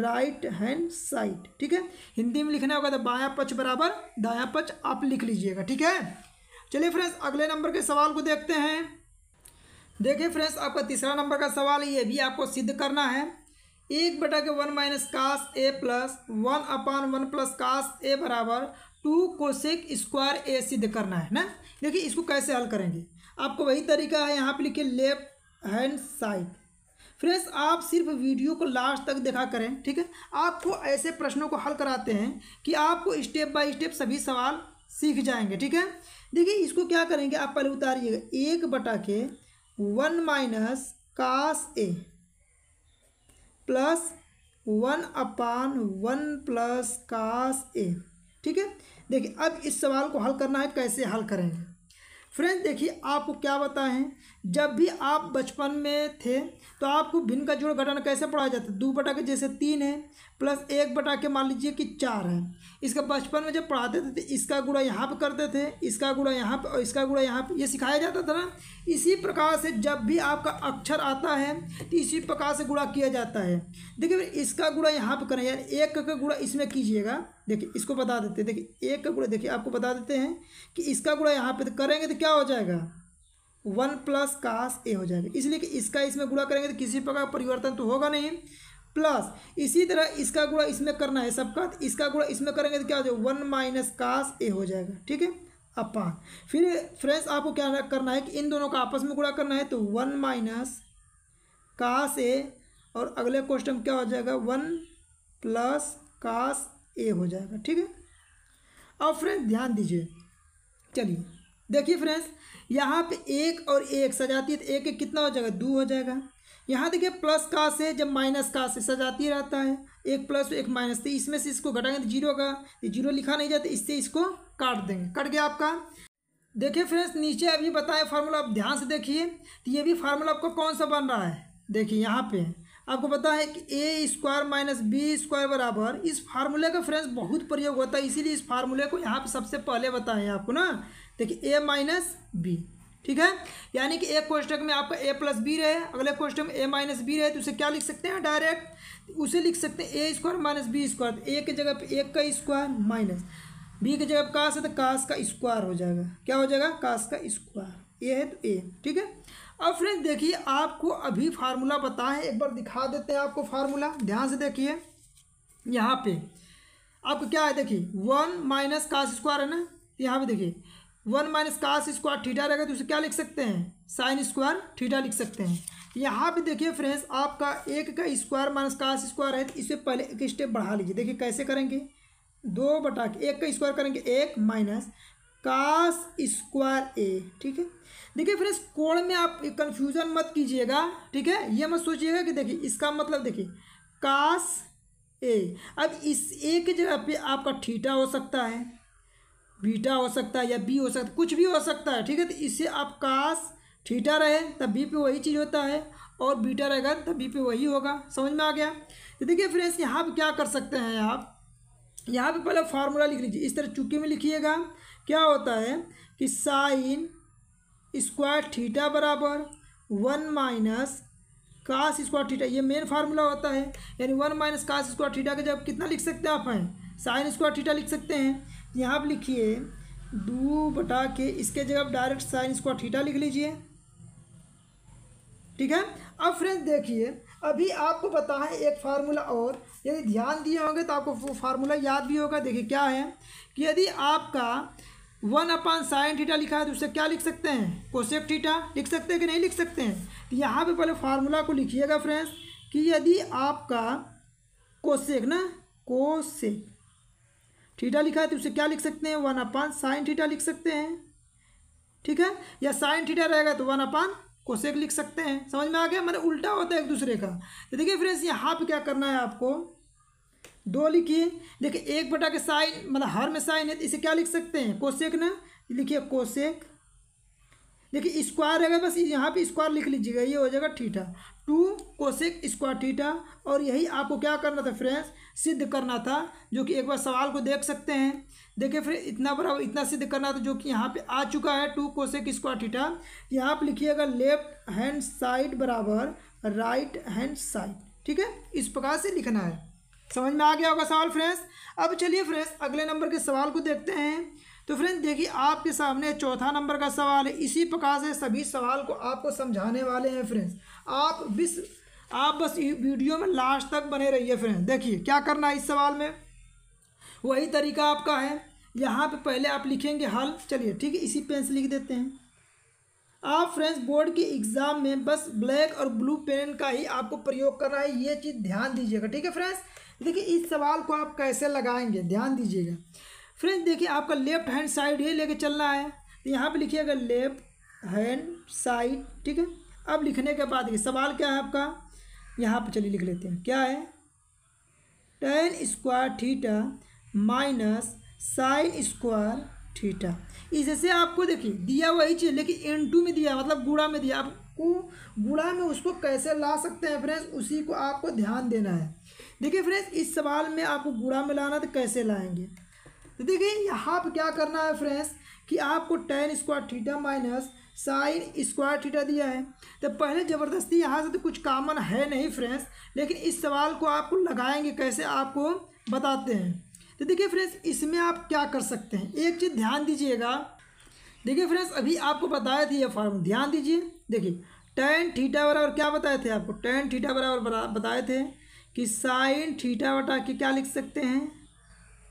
राइट हैंड साइड ठीक है हिंदी में लिखना होगा तो बाया पक्ष बराबर दाया पक्ष आप लिख लीजिएगा ठीक है चलिए फ्रेंड्स अगले नंबर के सवाल को देखते हैं देखिए फ्रेंड्स आपका तीसरा नंबर का सवाल ये भी आपको सिद्ध करना है एक बटा के one minus cos A plus one upon one plus cos A बराबर टू कोशिक स्क्वायर ए सिद्ध करना है ना देखिए इसको कैसे हल करेंगे आपको वही तरीका है यहाँ पे लिखिए लेफ्ट हैंड साइड फ्रेंड्स आप सिर्फ वीडियो को लास्ट तक देखा करें ठीक है आपको ऐसे प्रश्नों को हल कराते हैं कि आपको स्टेप बाय स्टेप सभी सवाल सीख जाएंगे ठीक है देखिए इसको क्या करेंगे आप पहले उतारिएगा एक बटा के one minus cos A plus one upon one plus cos A ठीक है देखिए अब इस सवाल को हल करना है कैसे हल करेंगे फ्रेंड्स देखिए आपको क्या बताएं जब भी आप बचपन में थे तो आपको भिन्न का जोड़ घटाना कैसे पढ़ाया जाता है दो बटा के जैसे तीन है प्लस एक बटा के मान लीजिए कि चार है इसका बचपन में जब पढ़ाते थे तो इसका गुड़ा यहाँ पर करते थे इसका गुड़ा यहाँ पे और इसका गुड़ा यहाँ पे ये सिखाया जाता था ना इसी प्रकार से जब भी आपका अक्षर आता है तो इसी प्रकार से गुड़ा किया जाता है देखिए इसका गुड़ा यहाँ पर करें यार एक का गुड़ा इसमें कीजिएगा देखिए इसको बता देते हैं देखिए एक का गुणा देखिए आपको बता देते हैं कि इसका गुणा यहाँ पे तो करेंगे तो क्या हो जाएगा वन प्लस कास ए हो जाएगा इसलिए कि इसका इसमें गुणा करेंगे तो किसी प्रकार परिवर्तन तो होगा नहीं प्लस इसी तरह इसका गुणा इसमें करना है सबका तो इसका गुणा इसमें करेंगे तो क्या हो जाएगा वन माइनस कास ए हो जाएगा ठीक है अपान फिर फ्रेंड्स आपको क्या करना है कि इन दोनों का आपस में गुणा करना है तो वन माइनस कास ए और अगले क्वेश्चन क्या हो जाएगा वन प्लस कास ए हो जाएगा ठीक है अब फ्रेंड्स ध्यान दीजिए चलिए देखिए फ्रेंड्स यहाँ पे एक और एक सजाती है तो एक एक कितना हो जाएगा दो हो जाएगा यहाँ देखिए प्लस का से जब माइनस का से सजाती रहता है एक प्लस एक माइनस तो इसमें से इसको घटाएंगे तो जीरो का ये जीरो लिखा नहीं जाता इससे इसको काट देंगे कट गया आपका देखिए फ्रेंड्स नीचे अभी बताएं फार्मूला आप ध्यान से देखिए तो ये भी फार्मूला आपको कौन सा बन रहा है देखिए यहाँ पर आपको पता है कि A square minus B square बराबर इस फार्मूले का फ्रेंड्स बहुत प्रयोग होता है इसीलिए इस फार्मूले को यहाँ पर सबसे पहले बताएं आपको ना देखिए ए माइनस बी ठीक है यानी कि एक क्वेश्चन में आपका ए प्लस बी रहे अगले क्वेश्चन में ए माइनस बी रहे तो उसे क्या लिख सकते हैं डायरेक्ट उसे लिख सकते हैं A square minus B square A के जगह पर एक का स्क्वायर माइनस बी के जगह कास है तो कास का स्क्वायर हो जाएगा क्या हो जाएगा कास का स्क्वायर ए है तो ए ठीक है अब फ्रेंड्स देखिए आपको अभी फार्मूला पता एक बार दिखा देते हैं आपको फार्मूला ध्यान से देखिए यहाँ पे आपको क्या है देखिए वन माइनस काश स्क्वायर है ना यहाँ पे देखिए one minus cos square theta रहेगा तो उसे क्या लिख सकते हैं साइन स्क्वायर थीटा लिख सकते हैं यहाँ पे देखिए फ्रेंड्स आपका एक का स्क्वायर माइनस काश स्क्वायर है तो इसे पहले एक स्टेप बढ़ा लीजिए देखिए कैसे करेंगे दो बटा एक का स्क्वायर करेंगे एक माइनस काश स्क्वायर ए ठीक है देखिए फ्रेंड्स कोण में आप कन्फ्यूजन मत कीजिएगा ठीक है ये मत सोचिएगा कि देखिए इसका मतलब देखिए कास ए अब इस ए की जगह पे आपका ठीटा हो सकता है बीटा हो सकता है या बी हो सकता है कुछ भी हो सकता है ठीक है तो इससे आप कास ठीटा रहे तब बी पे वही चीज़ होता है और बीटा रहेगा तब बी पे वही होगा समझ में आ गया तो देखिए फ्रेंड्स यहाँ पर क्या कर सकते हैं आप यहाँ पे पहले फार्मूला लिख लीजिए इस तरह चुके में लिखिएगा क्या होता है कि साइन स्क्वायर थीटा बराबर one minus cos square theta ये मेन फार्मूला होता है यानी one minus cos square theta के जब कितना लिख सकते हैं आप हैं साइन स्क्वायर थीटा लिख सकते हैं यहाँ आप लिखिए दो बटा के इसके जगह आप डायरेक्ट साइन स्क्वायर थीटा लिख लीजिए ठीक है अब फ्रेंड्स देखिए अभी आपको पता है एक फार्मूला और यदि ध्यान दिए होंगे तो आपको वो फार्मूला याद भी होगा देखिए क्या है कि यदि आपका वन अपान साइन थीटा लिखा है तो उससे क्या लिख सकते हैं कोशेक थीटा लिख सकते हैं कि नहीं लिख सकते हैं तो यहाँ पे पहले फार्मूला को लिखिएगा फ्रेंड्स कि यदि आपका कोसेक ना कोसेक थीटा लिखा है तो उससे क्या लिख सकते हैं वन अपान साइन थीटा लिख सकते हैं ठीक है या साइन थीटा रहेगा तो वन अपान कोसेक लिख सकते हैं समझ में आ गया मतलब उल्टा होता है एक दूसरे का तो देखिए फ्रेंड्स यहाँ पर क्या करना है आपको दो लिखिए देखिए एक बटा के साइन मतलब हर में साइन है तो इसे क्या लिख सकते हैं कोशेक ना लिखिए कोशेक देखिए स्क्वायर रहेगा बस यहाँ पे स्क्वायर लिख लीजिएगा ये हो जाएगा theta two cosec square theta और यही आपको क्या करना था फ्रेंड्स सिद्ध करना था जो कि एक बार सवाल को देख सकते हैं देखिए फिर इतना बराबर इतना सिद्ध करना था जो कि यहाँ पे आ चुका है टू कोशेक स्क्वायर ठीठा यहाँ पर लिखिएगा लेफ्ट हैंड साइड बराबर राइट हैंड साइड ठीक है इस प्रकार से लिखना है समझ में आ गया होगा सवाल फ्रेंड्स अब चलिए फ्रेंड्स अगले नंबर के सवाल को देखते हैं तो फ्रेंड्स देखिए आपके सामने चौथा नंबर का सवाल है इसी प्रकार से सभी सवाल को आपको समझाने वाले हैं फ्रेंड्स आप बिस आप बस वीडियो में लास्ट तक बने रहिए फ्रेंड्स देखिए क्या करना है इस सवाल में वही तरीका आपका है यहाँ पे पहले आप लिखेंगे हल चलिए ठीक है इसी पेन से लिख देते हैं आप फ्रेंड्स बोर्ड के एग्ज़ाम में बस ब्लैक और ब्लू पेन का ही आपको प्रयोग करना है ये चीज़ ध्यान दीजिएगा ठीक है फ्रेंड्स देखिए इस सवाल को आप कैसे लगाएंगे ध्यान दीजिएगा फ्रेंड्स देखिए आपका लेफ्ट हैंड साइड ये लेके चलना है तो यहाँ पर लिखिएगा लेफ्ट हैंड साइड ठीक है अब लिखने के बाद सवाल क्या है आपका यहाँ पर चलिए लिख लेते हैं क्या है tan square theta minus sine square theta इससे आपको देखिए दिया वही चीज़ लेकिन एन टू में दिया मतलब गुड़ा में दिया आपको गुड़ा में उसको कैसे ला सकते हैं फ्रेंड्स उसी को आपको ध्यान देना है देखिए फ्रेंड्स इस सवाल में आपको गुड़ा मिलाना तो कैसे लाएंगे तो देखिए यहाँ पर क्या करना है फ्रेंड्स कि आपको tan square theta minus sine square theta दिया है तो पहले ज़बरदस्ती यहाँ से तो कुछ कामन है नहीं फ्रेंड्स लेकिन इस सवाल को आपको लगाएंगे कैसे आपको बताते हैं तो देखिए फ्रेंड्स इसमें आप क्या कर सकते हैं एक चीज़ ध्यान दीजिएगा देखिए फ्रेंड्स अभी आपको बताया था ये फॉर्म ध्यान दीजिए देखिए टेन थीटा बराबर क्या बताए थे आपको टेन थीटा बराबर बताए थे कि साइन थीटा वटा के क्या लिख सकते हैं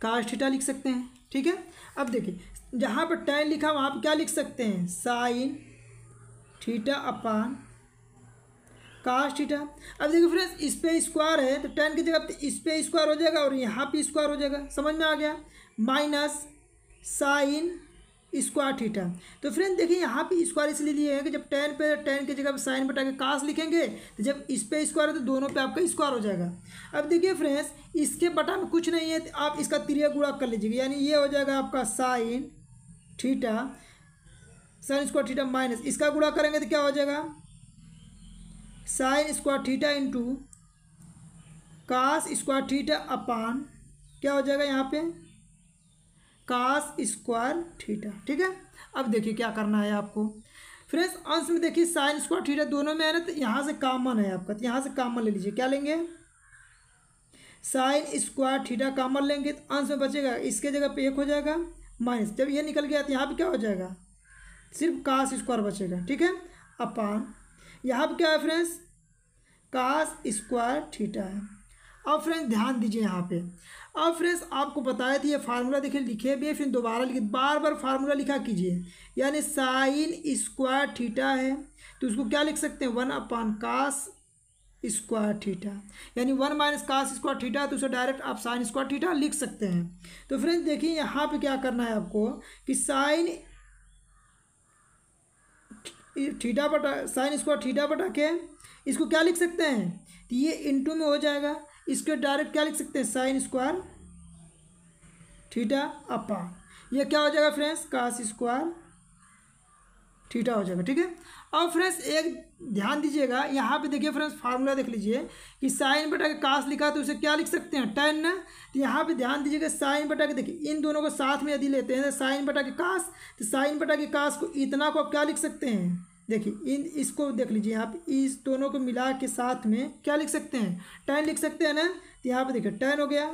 काश थीटा लिख सकते हैं ठीक है अब देखिए जहाँ पर टेन लिखा वहाँ पर क्या लिख सकते हैं साइन थीटा अपान काश थीटा अब देखिए फ्रेंड्स इस पे स्क्वायर है तो टेन की जगह इस पे स्क्वायर हो जाएगा और यहाँ पे स्क्वायर हो जाएगा समझ में आ गया माइनस साइन स्क्वायर थीटा तो फ्रेंड देखिए यहाँ पे स्क्वायर इसलिए लिए है कि जब टेन पे टेन की जगह साइन बटा के कास लिखेंगे तो जब इस पे स्क्वायर है तो दोनों पे आपका स्क्वायर हो जाएगा अब देखिए फ्रेंड्स इसके बटा में कुछ नहीं है तो आप इसका त्रिया गुड़ा कर लीजिएगा यानी ये हो जाएगा आपका sine theta sine square theta minus इसका गुड़ा करेंगे तो क्या हो जाएगा sine square theta into cos square theta upon क्या हो जाएगा यहाँ पर कास स्क्वायर थीटा ठीक है अब देखिए क्या करना है आपको फ्रेंड्स अंश में देखिए साइन स्क्वायर थीटा दोनों में है ना तो यहाँ से कामन है आपका तो यहाँ से कामन ले लीजिए क्या लेंगे साइन स्क्वायर थीटा कामन लेंगे तो अंश में बचेगा इसके जगह पे एक हो जाएगा माइनस जब ये निकल गया तो यहाँ पर क्या हो जाएगा सिर्फ कास स्क्वायर बचेगा ठीक है अपान यहाँ पर क्या है फ्रेंड्स कास स्क्वायर थीटा है अब फ्रेंड्स ध्यान दीजिए यहाँ पे अब फ्रेंड्स आपको बताया था ये फार्मूला देखिए लिखे भी है फिर दोबारा लिखे बार बार फार्मूला लिखा कीजिए यानी साइन स्क्वायर थीटा है तो उसको क्या लिख सकते हैं one upon cos square theta यानी one minus cos square theta तो उसे डायरेक्ट आप साइन स्क्वायर थीटा लिख सकते हैं तो फ्रेंड्स देखिए यहाँ पर क्या करना है आपको कि साइन थीटा बटा साइन स्क्वायर थीटा बटा के इसको क्या लिख सकते हैं तो ये इंटू में हो जाएगा इसके डायरेक्ट क्या लिख सकते हैं साइन स्क्वायर थीटा अपा ये क्या हो जाएगा फ्रेंड्स काश स्क्वायर थीटा हो जाएगा ठीक है अब फ्रेंड्स एक ध्यान दीजिएगा यहाँ पे देखिए फ्रेंड्स फार्मूला देख लीजिए कि साइन बटा के काश लिखा तो उसे क्या लिख सकते हैं टेन तो यहाँ पे ध्यान दीजिएगा साइन बटा के देखिए इन दोनों को साथ में यदि लेते हैं साइन बटा के काश तो साइन बटा के काश तो को इतना को आप क्या लिख सकते हैं देखिए इन इसको देख लीजिए आप इस दोनों को मिला के साथ में क्या लिख सकते हैं टेन लिख सकते हैं ना तो यहाँ पर देखिए टेन हो गया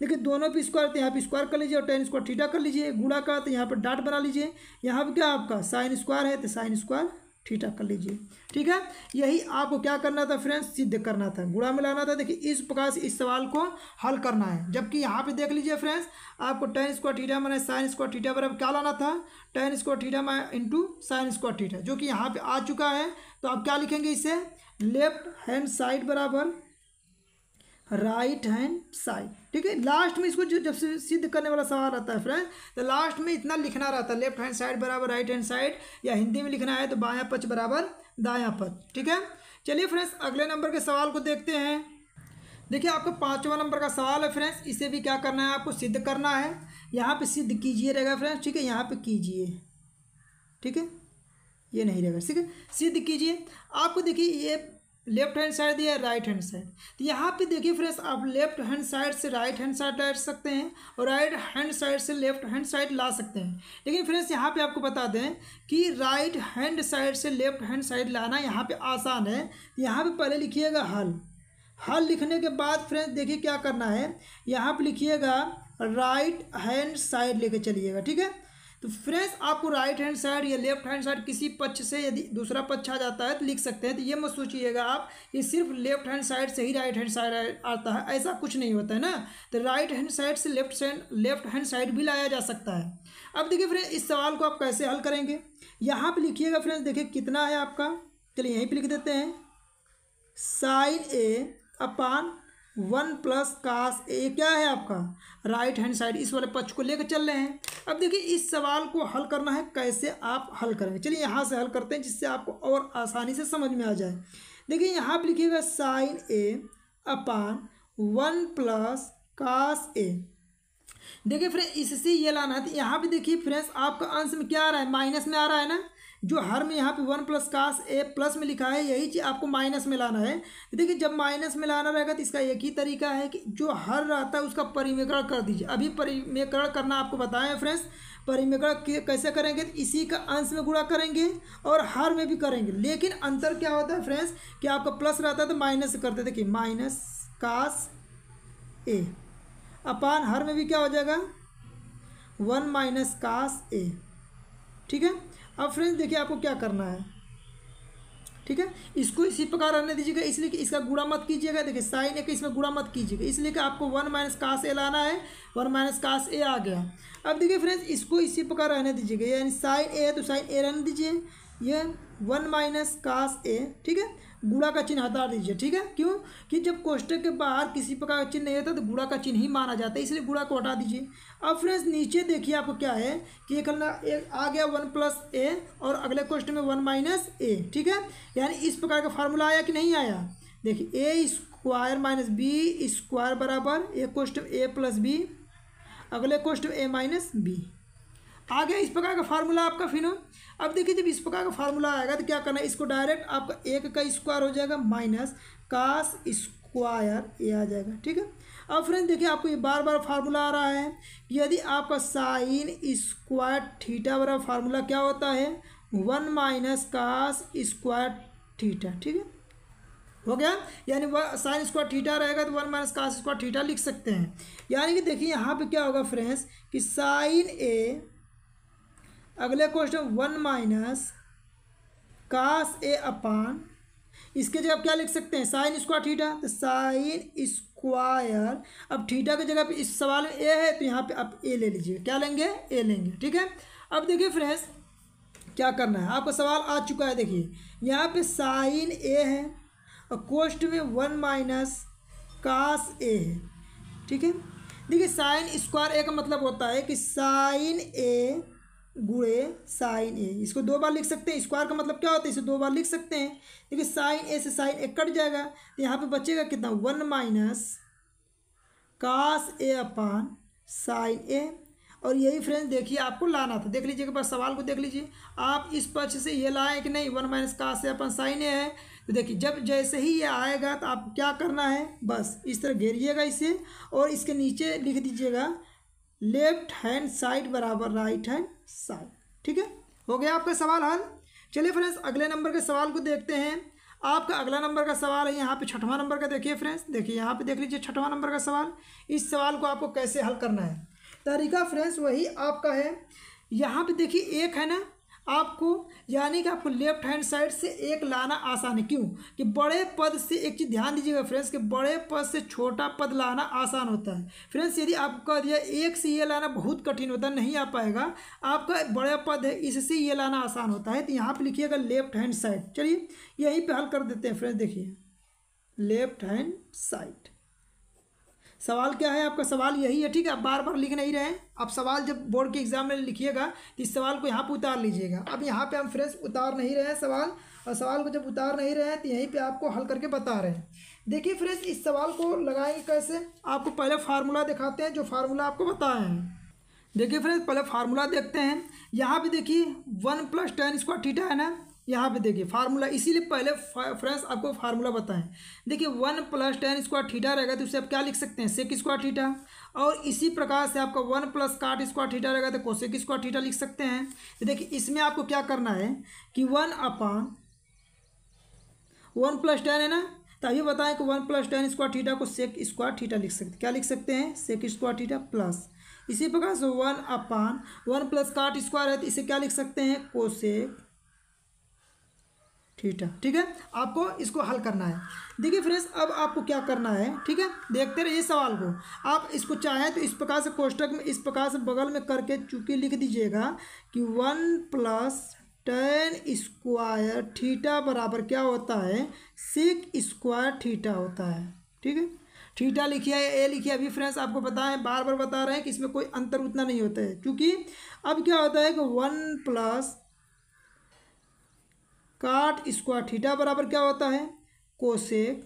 देखिए दोनों भी स्क्वायर तो यहाँ पे स्क्वायर कर लीजिए और टेन स्क्वायर ठीठा कर लीजिए गुड़ा का तो यहाँ पर डाट बना लीजिए यहाँ पर क्या आपका साइन स्क्वायर है तो साइन स्क्वायर थीटा कर लीजिए ठीक है यही आपको क्या करना था फ्रेंड्स सिद्ध करना था गुड़ा मिलाना था देखिए इस प्रकार से इस सवाल को हल करना है जबकि यहाँ पे देख लीजिए फ्रेंड्स आपको tan square theta minus sine square theta बराबर क्या लाना था टेन स्क्वायर थीटा मैं इंटू साइन स्क्वायर थीटा जो कि यहाँ पर आ चुका है तो आप क्या लिखेंगे इसे लेफ्ट हैंड साइड बराबर राइट हैंड साइड ठीक है लास्ट में इसको जब से सिद्ध करने वाला सवाल आता है फ्रेंड तो लास्ट में इतना लिखना रहता है लेफ्ट हैंड साइड बराबर राइट हैंड साइड या हिंदी में लिखना है तो बाया पच बराबर दाया पच ठीक है चलिए फ्रेंड्स अगले नंबर के सवाल को देखते हैं देखिए आपका पाँचवा नंबर का सवाल है फ्रेंड्स इसे भी क्या करना है आपको सिद्ध करना है यहाँ पर सिद्ध कीजिए रहेगा फ्रेंड्स ठीक है यहाँ पर कीजिए ठीक है ये नहीं रहेगा ठीक है सिद्ध कीजिए आपको देखिए ये लेफ्ट हैंड साइड या राइट हैंड साइड तो यहाँ पे देखिए फ्रेंड्स आप लेफ्ट हैंड साइड से राइट हैंड साइड ला सकते हैं और राइट हैंड साइड से लेफ्ट हैंड साइड ला सकते हैं लेकिन फ्रेंड्स यहाँ पे आपको बता दें कि राइट हैंड साइड से लेफ्ट हैंड साइड लाना यहाँ पे आसान है यहाँ पे पहले लिखिएगा हल हल लिखने के बाद फ्रेंड्स देखिए क्या करना है यहाँ पर लिखिएगा राइट हैंड साइड लेके चलिएगा ठीक है तो फ्रेंड्स आपको राइट हैंड साइड या लेफ्ट हैंड साइड किसी पक्ष से यदि दूसरा पक्ष आ जाता है तो लिख सकते हैं तो ये मत सोचिएगा आप कि सिर्फ लेफ्ट हैंड साइड से ही राइट हैंड साइड आता है ऐसा कुछ नहीं होता है ना तो राइट हैंड साइड से left hand left hand side भी लाया जा सकता है अब देखिए फ्रेंड इस सवाल को आप कैसे हल करेंगे यहाँ पर लिखिएगा फ्रेंड्स देखिए कितना है आपका चलिए यहीं पर लिख देते हैं sine A upon one plus cos A क्या है आपका राइट हैंड साइड इस वाले पक्ष को लेकर चल रहे हैं अब देखिए इस सवाल को हल करना है कैसे आप हल करेंगे चलिए यहाँ से हल करते हैं जिससे आपको और आसानी से समझ में आ जाए देखिए यहाँ पर लिखिएगा sine A upon one plus cos A देखिए फ्रेंड इससे ये लाना है तो यहाँ पर देखिए फ्रेंड्स आपका अंश में क्या आ रहा है माइनस में आ रहा है ना जो हर में यहाँ पे one plus cos A plus में लिखा है यही चीज़ आपको माइनस में लाना है देखिए जब माइनस में लाना रहेगा तो इसका एक ही तरीका है कि जो हर रहता है उसका परिमेकरण कर दीजिए अभी परिमेकरण करना आपको बताएं फ्रेंड्स परिमेकरण कैसे करेंगे तो इसी का अंश में गुणा करेंगे और हर में भी करेंगे लेकिन अंतर क्या होता है फ्रेंड्स कि आपका प्लस रहता है तो माइनस करते देखिए माइनस कास ए अपान हर में भी क्या हो जाएगा वन माइनस कास ए ठीक है अब फ्रेंड्स देखिए आपको क्या करना है ठीक है इसको इसी प्रकार रहने दीजिएगा इसलिए कि इसका गुड़ा मत कीजिएगा देखिए साइन एक इसमें गुड़ा मत कीजिएगा इसलिए कि आपको वन माइनस काश ए लाना है वन माइनस काश ए आ गया अब देखिए फ्रेंड्स इसको इसी प्रकार रहने दीजिएगा यानी साइन ए है तो साइन ए रहने दीजिए यह वन माइनस काश ए ठीक है गुड़ा का चिन्ह हटा दीजिए ठीक है क्यों कि जब कोष्टक के बाहर किसी प्रकार का चिन्ह नहीं होता तो गुड़ा का चिन्ह ही माना जाता है इसलिए गुड़ा को हटा दीजिए अब फ्रेंड्स नीचे देखिए आपको क्या है कि एक एक आ गया वन प्लस ए और अगले कोष्ट में वन माइनस ए ठीक है यानी इस प्रकार का फार्मूला आया कि नहीं आया देखिए A square minus B square बराबर ए कोष्ट ए प्लस बी अगले कोष्ट ए माइनस बी आ गया इस प्रकार का फार्मूला आपका फिर अब देखिए जब इस प्रकार का फार्मूला आएगा तो क्या करना है इसको डायरेक्ट आपका एक का स्क्वायर हो जाएगा माइनस काश स्क्वायर ए आ जाएगा ठीक है अब फ्रेंड देखिए आपको ये बार बार फार्मूला आ रहा है यदि आपका साइन स्क्वायर थीटा वाला फार्मूला क्या होता है one minus cos square theta ठीक है हो गया यानी वह साइन स्क्वायर थीटा रहेगा तो one minus cos square theta लिख सकते हैं यानी कि देखिए यहाँ पे क्या होगा फ्रेंड्स कि साइन ए अगले question one minus cos A upon इसके जगह आप क्या लिख सकते हैं साइन स्क्वायर थीटा तो साइन स्क्वायर अब थीटा की जगह पे इस सवाल में ए है तो यहाँ पे आप ए ले लीजिए क्या लेंगे ए लेंगे ठीक है अब देखिए फ्रेंड्स क्या करना है आपका सवाल आ चुका है देखिए यहाँ पे साइन ए है और कोष्ट में वन माइनस कास ए है ठीक है देखिए साइन स्क्वायर ए का मतलब होता है कि साइन ए गुड़े साइन ए इसको दो बार लिख सकते हैं स्क्वायर का मतलब क्या होता है इसे दो बार लिख सकते हैं देखिए साइन ए से साइन ए कट जाएगा तो यहाँ पे बचेगा कितना one minus cos A upon sine A और यही फ्रेंड देखिए आपको लाना था देख लीजिए एक बार सवाल को देख लीजिए आप इस पक्ष से ये लाए कि नहीं वन माइनस का से अपन साइन ए है तो देखिए जब जैसे ही ये आएगा तो आपको क्या करना है बस इस तरह घेरिएगा इसे और इसके नीचे लिख दीजिएगा लेफ्ट हैंड साइड बराबर राइट हैंड साइड ठीक है हो गया आपका सवाल हल चलिए फ्रेंड्स अगले नंबर के सवाल को देखते हैं आपका अगला नंबर का सवाल है यहाँ पे छठवां नंबर का देखिए फ्रेंड्स देखिए यहाँ पे देख लीजिए छठवां नंबर का सवाल इस सवाल को आपको कैसे हल करना है तरीका फ्रेंड्स वही आपका है यहाँ पे देखिए एक है ना आपको यानी कि आपको लेफ्ट हैंड साइड से एक लाना आसान है क्यों कि बड़े पद से एक चीज़ ध्यान दीजिएगा फ्रेंड्स कि बड़े पद से छोटा पद लाना आसान होता है फ्रेंड्स यदि आपका दिया एक से ये लाना बहुत कठिन होता है नहीं आ पाएगा आपका बड़े पद है इससे ये लाना आसान होता है तो यहाँ पर लिखिएगा लेफ्ट हैंड साइड चलिए यहीं पर हल कर देते हैं फ्रेंड्स देखिए लेफ्ट हैंड साइड सवाल क्या है आपका सवाल यही है ठीक है आप बार बार लिख नहीं रहे हैं आप सवाल जब बोर्ड के एग्जाम में लिखिएगा तो इस सवाल को यहाँ पर उतार लीजिएगा अब यहाँ पे हम फ्रेश उतार नहीं रहे हैं सवाल और सवाल को जब उतार नहीं रहे हैं तो यहीं पे आपको हल करके बता रहे हैं देखिए फ्रेश इस सवाल को लगाएंगे कैसे आपको पहले फार्मूला दिखाते हैं जो फार्मूला आपको बताए हैं देखिए फ्रेश पहले फार्मूला देखते हैं यहाँ पर देखिए one plus ten square theta है ना यहाँ पे देखिए फार्मूला इसीलिए पहले फ्रेंड्स आपको फार्मूला बताएं देखिए one plus ten square theta रहेगा तो उसे आप क्या लिख सकते हैं सेक स्क्वायर थीटा और इसी प्रकार से आपका one plus cot square theta रहेगा तो कोशेक स्क्वायर थीटा लिख सकते हैं देखिए इसमें आपको क्या करना है कि one upon one plus tan है ना तो अभी बताएं कि one plus ten square theta को सेक स्क्वायर थीटा लिख सकते क्या लिख सकते हैं सेक स्क्वायर थीटा प्लस इसी प्रकार से one upon one plus cot square है तो इसे क्या लिख सकते हैं कोशेक थीटा ठीक है आपको इसको हल करना है देखिए फ्रेंड्स अब आपको क्या करना है ठीक है देखते रहिए सवाल को आप इसको चाहें तो इस प्रकार से कोष्टक में इस प्रकार से बगल में करके चूँकि लिख दीजिएगा कि one plus ten square theta बराबर क्या होता है सिक स्क्वायर थीटा होता है ठीक है थीटा लिखिए ए लिखिए अभी फ्रेंड्स आपको बताएं बार बार बता रहे हैं कि इसमें कोई अंतर उतना नहीं होता है क्योंकि अब क्या होता है कि one plus cot square theta बराबर क्या होता है कोसेक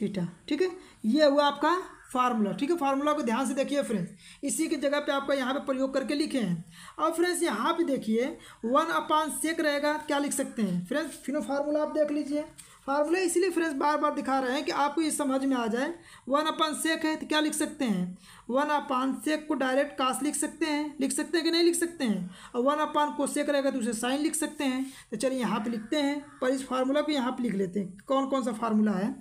थीटा ठीक है ये हुआ आपका फार्मूला ठीक है फार्मूला को ध्यान से देखिए फ्रेंड्स इसी की जगह पे आपका यहाँ पे प्रयोग करके लिखे हैं अब फ्रेंड्स यहाँ पे देखिए वन अपान सेक रहेगा क्या लिख सकते हैं फ्रेंड्स फिनो फार्मूला आप देख लीजिए फार्मूला इसलिए फ्रेंड्स बार बार दिखा रहे हैं कि आपको ये समझ में आ जाए वन अपान सेक है तो क्या लिख सकते हैं वन अपान सेक को डायरेक्ट कास लिख सकते हैं लिख सकते हैं कि नहीं लिख सकते हैं और वन अपान को सेक रहेगा तो उसे साइन लिख सकते हैं तो चलिए यहाँ पे लिखते हैं पर इस फार्मूला को यहाँ पे लिख लेते हैं कौन कौन सा फार्मूला है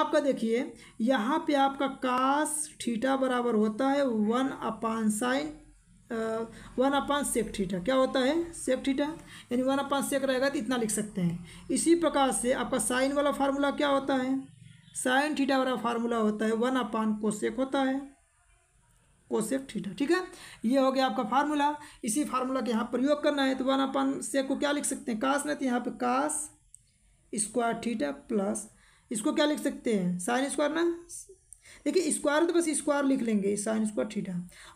आपका देखिए यहाँ पर आपका कास ठीठा बराबर होता है one upon sine one upon sec theta क्या होता है सेक थीटा यानी वन अपान सेक रहेगा तो इतना लिख सकते हैं इसी प्रकार से आपका साइन वाला फार्मूला क्या होता है साइन थीटा वाला फार्मूला होता है वन अपान कोशेक होता है कोशेक थीटा ठीक है ये हो गया आपका फार्मूला इसी फार्मूला के यहाँ प्रयोग करना है तो वन अपान सेक को क्या लिख सकते हैं कास नहीं तो यहाँ पर कास स्क्वायर थीटा प्लस इसको क्या लिख सकते हैं साइन स्क्वायर ना देखिए स्क्वायर तो बस स्क्वायर लिख लेंगे साइन स्क्वायर थीटा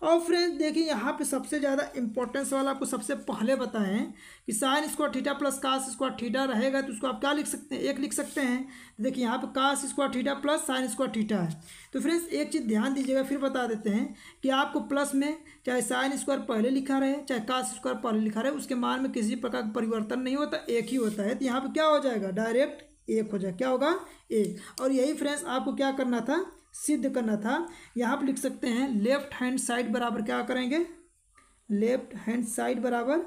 और फ्रेंड्स देखिए यहाँ पे सबसे ज़्यादा इंपॉर्टेंस वाला आपको सबसे पहले बताएं कि sine square theta plus cos square theta रहेगा तो उसको आप क्या लिख सकते हैं एक लिख सकते हैं देखिए यहाँ पर cos square theta plus sine square theta है तो फ्रेंड्स एक चीज़ ध्यान दीजिएगा फिर बता देते हैं कि आपको प्लस में चाहे साइन स्क्वायर पहले लिखा रहे चाहे कास स्क्वायर पहले लिखा रहे उसके मान में किसी प्रकार का परिवर्तन नहीं होता एक ही होता है तो यहाँ पर क्या हो जाएगा डायरेक्ट एक हो जाए क्या होगा एक और यही फ्रेंड्स आपको क्या करना था सिद्ध करना था यहाँ पर लिख सकते हैं लेफ्ट हैंड साइड बराबर क्या करेंगे लेफ्ट हैंड साइड बराबर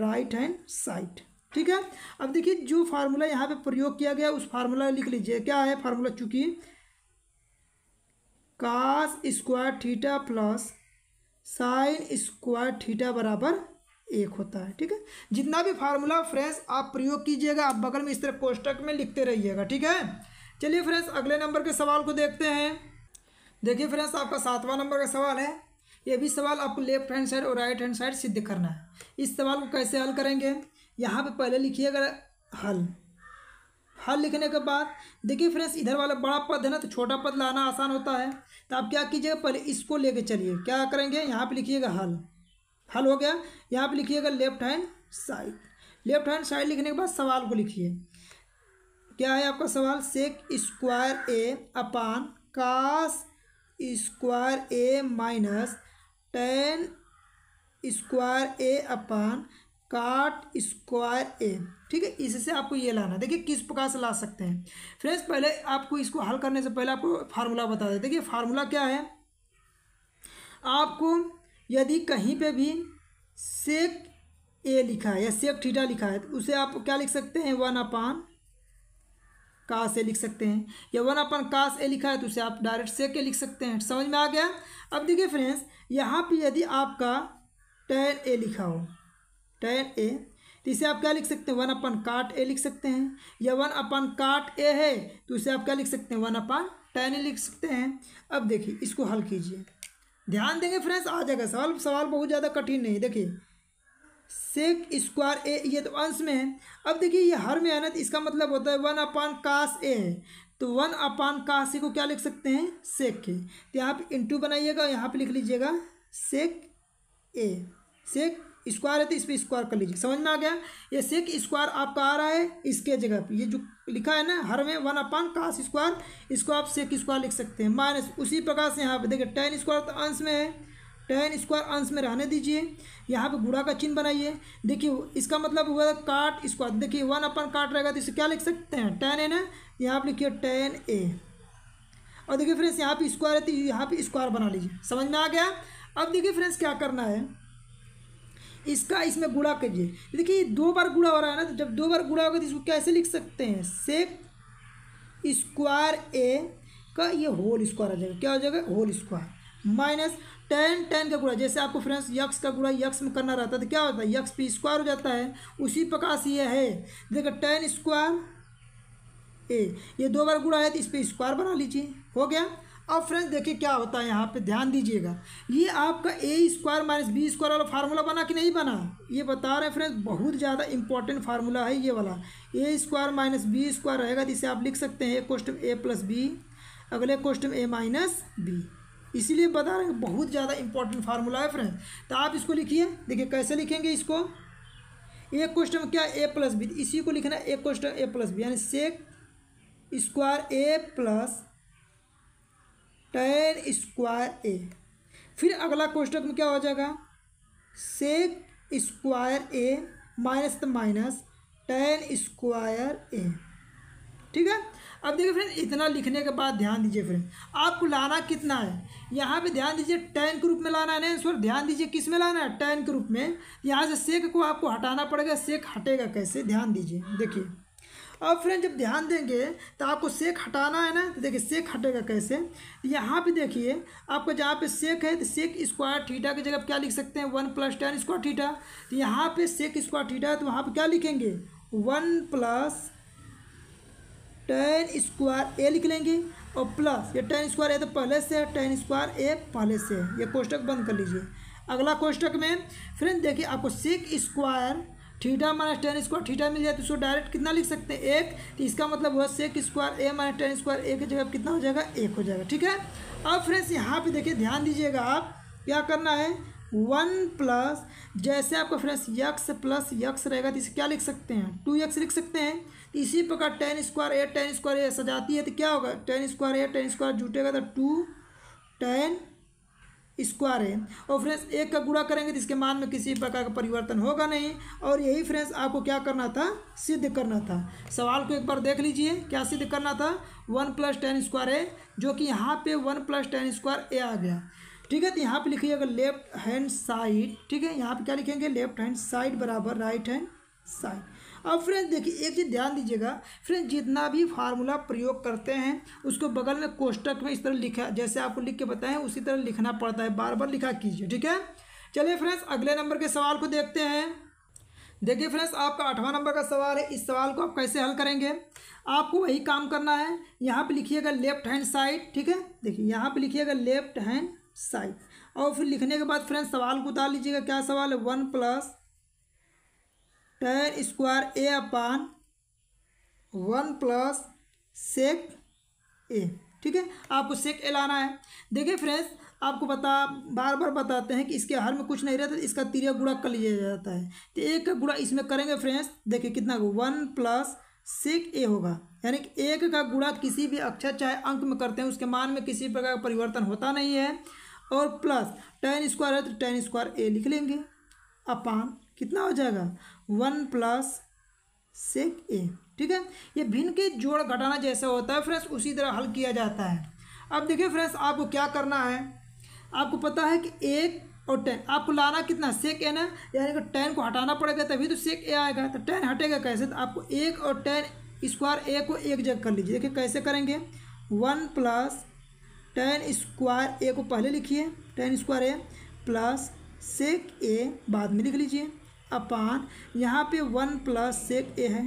राइट हैंड साइड ठीक है अब देखिए जो फार्मूला यहाँ पे प्रयोग किया गया उस फार्मूला लिख लीजिए क्या है फार्मूला चूंकि cos square theta plus sine square theta बराबर एक होता है ठीक है जितना भी फार्मूला फ्रेंड्स आप प्रयोग कीजिएगा आप बगल में इस तरह कोष्टक में लिखते रहिएगा ठीक है चलिए फ्रेंड्स अगले नंबर के सवाल को देखते हैं देखिए फ्रेंड्स आपका सातवां नंबर का सवाल है ये भी सवाल आपको लेफ्ट हैंड साइड और राइट हैंड साइड सिद्ध करना है इस सवाल को कैसे हल करेंगे यहाँ पे पहले लिखिएगा हल हल लिखने के बाद देखिए फ्रेंड्स इधर वाला बड़ा पद है ना तो छोटा पद लाना आसान होता है तो आप क्या कीजिएगा पहले इसको ले चलिए क्या करेंगे यहाँ पर लिखिएगा हल हल हो गया यहाँ पर लिखिएगा left hand side left hand side लिखने के बाद सवाल को लिखिए क्या है आपका सवाल sec square A upon cos square A minus tan square A upon cot square A ठीक है इससे आपको ये लाना देखिए किस प्रकार से ला सकते हैं फ्रेंड्स पहले आपको इसको हल करने से पहले आपको फार्मूला बता दें देखिए फार्मूला क्या है आपको यदि कहीं पे भी सेक ए लिखा है या सेक ठीठा लिखा है तो उसे आप क्या लिख सकते हैं वन अपान का से लिख सकते हैं या वन अपन काश ए लिखा है तो उसे आप डायरेक्ट से के लिख सकते हैं समझ में आ गया अब देखिए फ्रेंड्स यहाँ पे यदि आपका टैन ए लिखा हो टैन ए तो इसे आप क्या लिख सकते हैं वन अपन काट ए लिख सकते हैं या वन अपन काट ए है तो इसे आप क्या लिख सकते हैं वन अपन टैन ए लिख सकते हैं अब देखिए इसको हल कीजिए ध्यान देंगे फ्रेंड्स आ जाएगा सवाल सवाल बहुत ज़्यादा कठिन नहीं देखिए सेक स्क्वायर ए ये तो अंश में है अब देखिए ये हर में तो इसका मतलब होता है वन अपान कास ए है तो वन अपान कास ए को क्या लिख सकते हैं सेक के तो यहाँ पे इंटू बनाइएगा यहाँ पे लिख लीजिएगा सेक ए सेक स्क्वायर है तो इस पर स्क्वायर कर लीजिए समझ में आ गया ये सेक स्क्वायर आपका आ रहा है इसके जगह पर ये जो लिखा है ना हर में वन अपान कास स्क्वायर इसको आप सेक स्क्वायर लिख सकते हैं माइनस उसी प्रकार से यहाँ पर देखिए टेन स्क्वायर तो अंश में है टेन स्क्वायर अंश में रहने दीजिए यहाँ पे गुड़ा का चिन्ह बनाइए देखिए इसका मतलब हुआ काट स्क्वायर देखिए वन अपन काट रहेगा तो इसे क्या लिख सकते हैं टेन ए ना यहाँ पर लिखिए टेन ए और देखिए फ्रेंड्स यहाँ पे स्क्वायर है तो यहाँ पे स्क्वायर बना लीजिए समझ में आ गया अब देखिए फ्रेंड्स क्या करना है इसका इसमें गुड़ा कीजिए देखिए दो बार गुड़ा हो रहा है ना तो जब दो बार गुड़ा होगा तो इसको कैसे लिख सकते हैं सेक स्क्वायर ए का ये होल स्क्वायर आ जाएगा क्या हो जाएगा whole square minus tan tan का गुड़ा जैसे आपको फ्रेंड्स यक्स का गुड़ा यक्स में करना रहता है तो क्या होता है यक्स पी स्क्वायर हो जाता है उसी प्रकार से यह है देखो टेन स्क्वायर ए ये दो बार गुड़ा है तो इस पर स्क्वायर बना लीजिए हो गया अब फ्रेंड्स देखिए क्या होता है यहाँ पे ध्यान दीजिएगा ये आपका A square minus B square वाला फार्मूला बना कि नहीं बना ये बता रहे हैं फ्रेंड्स बहुत ज़्यादा इंपॉर्टेंट फार्मूला है ये वाला A square minus B square रहेगा जिसे तो आप लिख सकते हैं एक क्वेश्चन ए प्लस बी अगले क्वेश्चन ए माइनस बी इसीलिए बता रहे हैं बहुत ज़्यादा इंपॉर्टेंट फार्मूला है फ्रेंड तो आप इसको लिखिए देखिए कैसे लिखेंगे इसको एक क्वेश्चन में क्या ए प्लस बी इसी को लिखना है एक क्वेश्चन ए प्लस बी यानी sec square A plus ten square A फिर अगला क्वेश्चन में क्या हो जाएगा sec square A minus minus tan square A ठीक है अब देखिए फ्रेंड इतना लिखने के बाद ध्यान दीजिए फ्रेंड आपको लाना कितना है यहाँ पे ध्यान दीजिए टेन के रूप में लाना है ना ध्यान दीजिए किस में लाना है टेन के रूप में यहाँ से सेक को आपको हटाना पड़ेगा सेक हटेगा कैसे ध्यान दीजिए देखिए अब फ्रेंड जब ध्यान देंगे तो आपको सेक हटाना है ना तो देखिए सेक हटेगा कैसे यहाँ पे देखिए आपका जहाँ पे सेक है तो सेक स्क्वायर थीटा की जगह क्या लिख सकते हैं one plus ten square theta तो यहाँ पे सेक स्क्वायर थीटा है तो वहाँ पे क्या लिखेंगे one plus ten square A लिख लेंगे और प्लस ये टेन स्क्वायर ए तो पहले से है टेन स्क्वायर ए पहले से है ये कोष्टक बंद कर लीजिए अगला कोष्टक में फ्रेंड देखिए आपको sec square theta minus tan square theta मिल जाए तो उसको डायरेक्ट कितना लिख सकते हैं एक तो इसका मतलब हुआ sec square A minus tan square A की जगह कितना हो जाएगा एक हो जाएगा ठीक है अब फ्रेंड्स यहाँ पे देखिए ध्यान दीजिएगा आप क्या करना है वन प्लस जैसे आपका फ्रेंड्स यक्स प्लस यक्स रहेगा तो इसे क्या लिख सकते हैं टू यक्स लिख सकते हैं इसी प्रकार tan square A tan square A सजाती है तो क्या होगा tan square A tan square जुटेगा तो टू टेन स्क्वायर है और फ्रेंड्स एक का गुड़ा करेंगे तो इसके मान में किसी प्रकार का परिवर्तन होगा नहीं और यही फ्रेंड्स आपको क्या करना था सिद्ध करना था सवाल को एक बार देख लीजिए क्या सिद्ध करना था one plus ten square A जो कि यहाँ पे one plus ten square A आ गया ठीक है तो यहाँ पे लिखिएगा लेफ्ट हैंड साइड ठीक है यहाँ पर क्या लिखेंगे लेफ्ट हैंड साइड बराबर राइट हैंड साइड अब फ्रेंड देखिए एक चीज़ ध्यान दीजिएगा फ्रेंड जितना भी फार्मूला प्रयोग करते हैं उसको बगल में कोष्टक में इस तरह लिखा जैसे आपको लिख के बताएं उसी तरह लिखना पड़ता है बार बार लिखा कीजिए ठीक है चलिए फ्रेंड्स अगले नंबर के सवाल को देखते हैं देखिए फ्रेंड्स आपका आठवां नंबर का सवाल है इस सवाल को आप कैसे हल करेंगे आपको वही काम करना है यहाँ पर लिखिएगा लेफ्ट हैंड साइड ठीक है देखिए यहाँ पर लिखिएगा लेफ्ट हैंड साइड और फिर लिखने के बाद फ्रेंड्स सवाल को उतार लीजिएगा क्या सवाल है one plus ten square A upon one plus sec A ठीक है आपको सेक ए लाना है देखिए फ्रेंड्स आपको बता बार बार बताते हैं कि इसके हर में कुछ नहीं रहता तो इसका तिरिया गुड़ा कर लिया जाता है तो एक का गुड़ा इसमें करेंगे फ्रेंड्स देखिए कितना वन प्लस सेक ए होगा यानी कि एक का गुड़ा किसी भी अक्षर चाहे अंक में करते हैं उसके मान में किसी प्रकार का परिवर्तन होता नहीं है और प्लस टेन स्क्वायर है तो टेन स्क्वायर ए लिख लेंगे अपान कितना हो जाएगा वन प्लस सेक ए ठीक है ये भिन्न के जोड़ घटाना जैसे होता है फ्रेंड्स उसी तरह हल किया जाता है अब देखिए फ्रेंड्स आपको क्या करना है आपको पता है कि एक और टेन आपको लाना कितना सेक ए ना यानी कि टेन को हटाना पड़ेगा तभी तो सेक ए आएगा तो टेन हटेगा कैसे तो आपको एक और टेन स्क्वायर ए को एक जगह कर लीजिए देखिए कैसे करेंगे one plus ten square A को पहले लिखिए tan square A plus sec A बाद में लिख लीजिए अपान यहाँ पे वन प्लस सेक ए है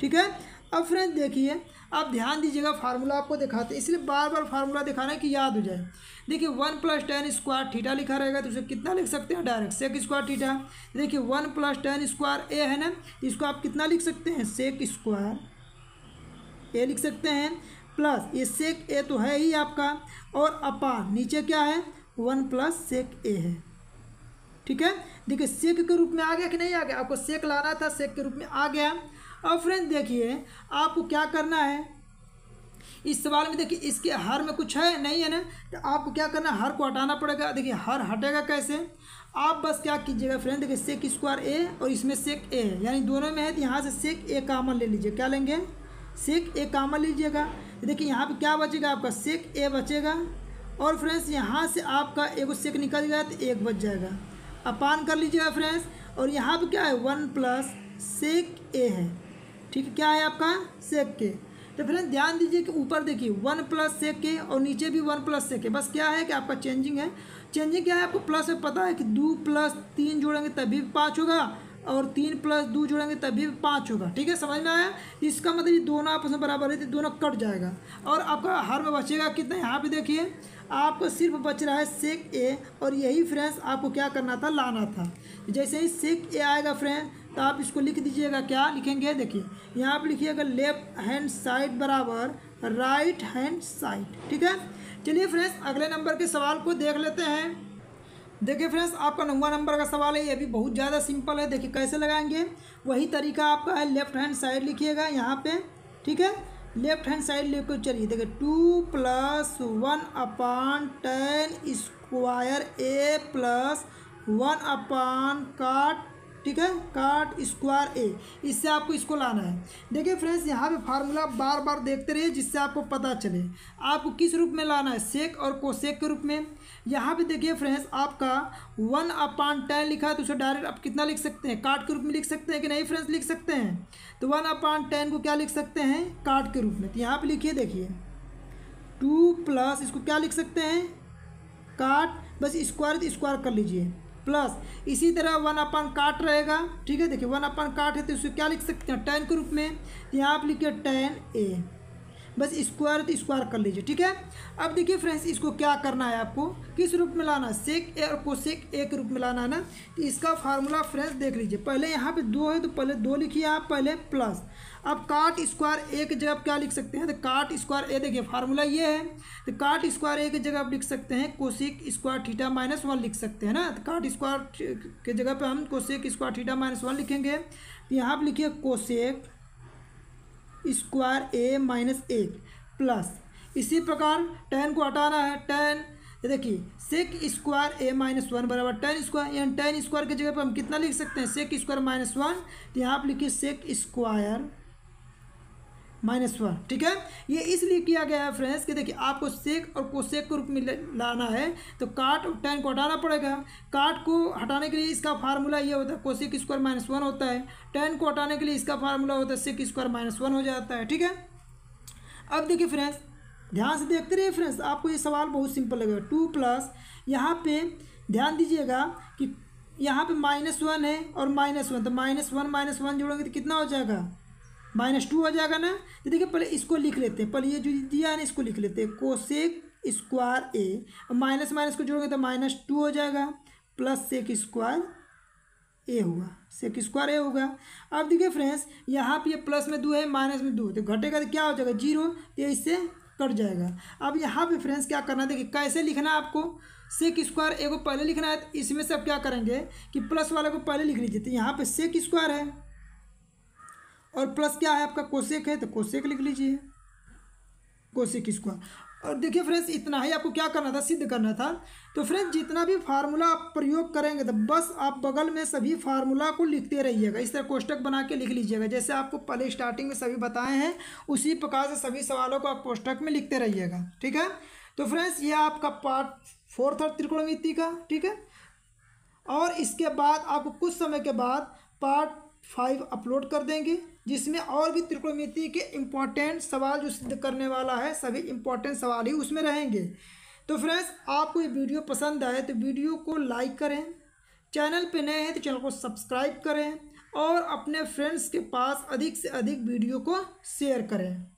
ठीक है अब फ्रेंड देखिए आप ध्यान दीजिएगा फार्मूला आपको दिखाते हैं इसलिए बार बार फार्मूला दिखाना है कि याद हो जाए देखिए one plus ten square theta लिखा रहेगा तो उसे कितना लिख सकते हैं डायरेक्ट सेक स्क्वायर थीटा देखिए one plus ten square A है ना तो इसको आप कितना लिख सकते हैं सेक स्क्वायर ए लिख सकते हैं प्लस ये सेक ए तो है ही आपका और अपान नीचे क्या है वन प्लस सेक ए है ठीक है देखिए सेक के रूप में आ गया कि नहीं आ गया आपको सेक लाना था सेक के रूप में आ गया और फ्रेंड देखिए आपको क्या करना है इस सवाल में देखिए इसके हर में कुछ है नहीं है ना तो आपको क्या करना है हर को हटाना पड़ेगा देखिए हर हटेगा कैसे आप बस क्या कीजिएगा फ्रेंड देखिए सेक स्क्वायर ए और इसमें सेक ए है यानी दोनों में है तो यहाँ से सेक ए कामन ले लीजिए क्या लेंगे सेक ए कामन लीजिएगा देखिए यहाँ पे क्या बचेगा आपका सेक ए बचेगा और फ्रेंड्स यहाँ से आपका एगो सेक निकल गया तो एक बच जाएगा अपान कर लीजिएगा फ्रेंड्स और यहाँ पर क्या है वन प्लस सेक ए है ठीक है क्या है आपका सेक के तो फ्रेंड्स ध्यान दीजिए कि ऊपर देखिए वन प्लस सेक के और नीचे भी वन प्लस सेक के बस क्या है कि आपका चेंजिंग है चेंजिंग क्या है आपको प्लस में पता है कि दो प्लस तीन जोड़ेंगे तभी पाँच होगा और तीन प्लस दो जोड़ेंगे तभी पाँच होगा ठीक है समझ में आया इसका मतलब ये दोनों आपस में बराबर है तो दोनों कट जाएगा और आपका हर में बचेगा कितना यहाँ पर देखिए आपको सिर्फ बच रहा है सेक ए और यही फ्रेंड्स आपको क्या करना था लाना था जैसे ही सेक ए आएगा फ्रेंड्स तो आप इसको लिख दीजिएगा क्या लिखेंगे देखिए यहाँ पर लिखिएगा लेफ्ट हैंड साइड बराबर राइट हैंड साइड ठीक है चलिए फ्रेंड्स अगले नंबर के सवाल को देख लेते हैं देखिए फ्रेंड्स आपका नौवा नंबर का सवाल है ये भी बहुत ज़्यादा सिंपल है देखिए कैसे लगाएंगे वही तरीका आपका है लेफ्ट हैंड साइड लिखिएगा यहाँ पे ठीक है लेफ्ट हैंड साइड लेकर चलिए देखिए two plus one upon ten square A plus one upon काट ठीक है काट स्क्वायर ए इससे आपको इसको लाना है देखिए फ्रेंड्स यहाँ पे फार्मूला बार बार देखते रहिए जिससे आपको पता चले आपको किस रूप में लाना है सेक और कोसेक के रूप में यहाँ पे देखिए फ्रेंड्स आपका वन अपान टेन लिखा है तो उसे डायरेक्ट आप कितना लिख सकते हैं काट के रूप में लिख सकते हैं कि नहीं फ्रेंड्स लिख सकते हैं तो वन अपान टेन को क्या लिख सकते हैं काट के रूप में तो यहाँ पर लिखिए देखिए टू प्लस इसको क्या लिख सकते हैं काट बस स्क्वायर स्क्वायर कर लीजिए प्लस इसी तरह वन अपन काट रहेगा ठीक है देखिए वन अपन काट है तो इसको क्या लिख सकते हैं टेन के रूप में यहाँ आप लिखिए टेन ए बस स्क्वायर तो स्क्वायर कर लीजिए ठीक है अब देखिए फ्रेंड्स इसको क्या करना है आपको किस रूप में लाना है सेक ए और को सेक ए के रूप में लाना है ना तो इसका फार्मूला फ्रेंड्स देख लीजिए पहले यहाँ पे दो है तो पहले दो लिखिए आप पहले प्लस अब काट स्क्वायर ए की जगह क्या लिख सकते हैं तो काट स्क्वायर ए देखिए फार्मूला ये है तो काट स्क्वायर ए की जगह आप लिख सकते हैं cosec square theta minus one लिख सकते हैं ना तो काट स्क्वायर के जगह पे हम cosec square theta minus one लिखेंगे तो यहाँ पर लिखिए कोशेक स्क्वायर ए माइनस एक प्लस इसी प्रकार टेन को हटाना है टेन देखिए sec square A minus one बराबर टेन स्क्वायर यानी टेन स्क्वायर की जगह पर हम कितना लिख सकते हैं सेक स्क्वायर माइनस वन तो यहाँ पर लिखिए सेक स्क्वायर माइनस वन ठीक है ये इसलिए किया गया है फ्रेंड्स कि देखिए आपको सेक और कोसेक के रूप में लाना है तो काट और टेन को हटाना पड़ेगा काट को हटाने के लिए इसका फार्मूला ये होता है कोसेक स्क्वायर माइनस वन होता है टेन को हटाने के लिए इसका फार्मूला होता है सेक स्क्वायर माइनस वन हो जाता है ठीक है अब देखिए फ्रेंड्स ध्यान से देखते रहिए फ्रेंड्स आपको ये सवाल बहुत सिंपल लगेगा टू प्लस यहाँ पर ध्यान दीजिएगा कि यहाँ पर माइनस वन है और माइनस वन तो माइनस वन माइनस वन जोड़ेंगे तो कितना हो जाएगा माइनस टू हो जाएगा ना तो देखिए पहले इसको लिख लेते हैं पहले ये जो दिया है ना इसको लिख लेते हैं cosec square A minus minus को जोड़ेंगे तो माइनस टू हो जाएगा प्लस सेक स्क्वायर ए हुआ सेक स्क्वायर ए होगा अब देखिए फ्रेंड्स यहाँ पे प्लस में दो है माइनस में दो तो घटेगा तो क्या हो जाएगा जीरो तो इससे कट जाएगा अब यहाँ पे फ्रेंड्स क्या करना देखिए कैसे लिखना है आपको सेक स्क्वायर ए को पहले लिखना है तो इसमें से अब क्या करेंगे कि प्लस वाले को पहले लिख लीजिए तो यहाँ पर सेक स्क्वायर है और प्लस क्या है आपका कोशेक है तो कोशेक लिख लीजिए कोशेक स्क्वायर और देखिए फ्रेंड्स इतना ही आपको क्या करना था सिद्ध करना था तो फ्रेंड्स जितना भी फार्मूला आप प्रयोग करेंगे तो बस आप बगल में सभी फार्मूला को लिखते रहिएगा इस तरह कोष्टक बना के लिख लीजिएगा जैसे आपको पहले स्टार्टिंग में सभी बताए हैं उसी प्रकार से सभी सवालों को आप कोष्टक में लिखते रहिएगा ठीक है तो फ्रेंड्स ये आपका पार्ट फोर्थ और त्रिकोणमिति का ठीक है और इसके बाद आपको कुछ समय के बाद पार्ट फाइव अपलोड कर देंगे जिसमें और भी त्रिकोणमिति के इम्पॉर्टेंट सवाल जो सिद्ध करने वाला है सभी इम्पॉर्टेंट सवाल ही उसमें रहेंगे तो फ्रेंड्स आपको ये वीडियो पसंद आए तो वीडियो को लाइक करें चैनल पर नए हैं तो चैनल को सब्सक्राइब करें और अपने फ्रेंड्स के पास अधिक से अधिक वीडियो को शेयर करें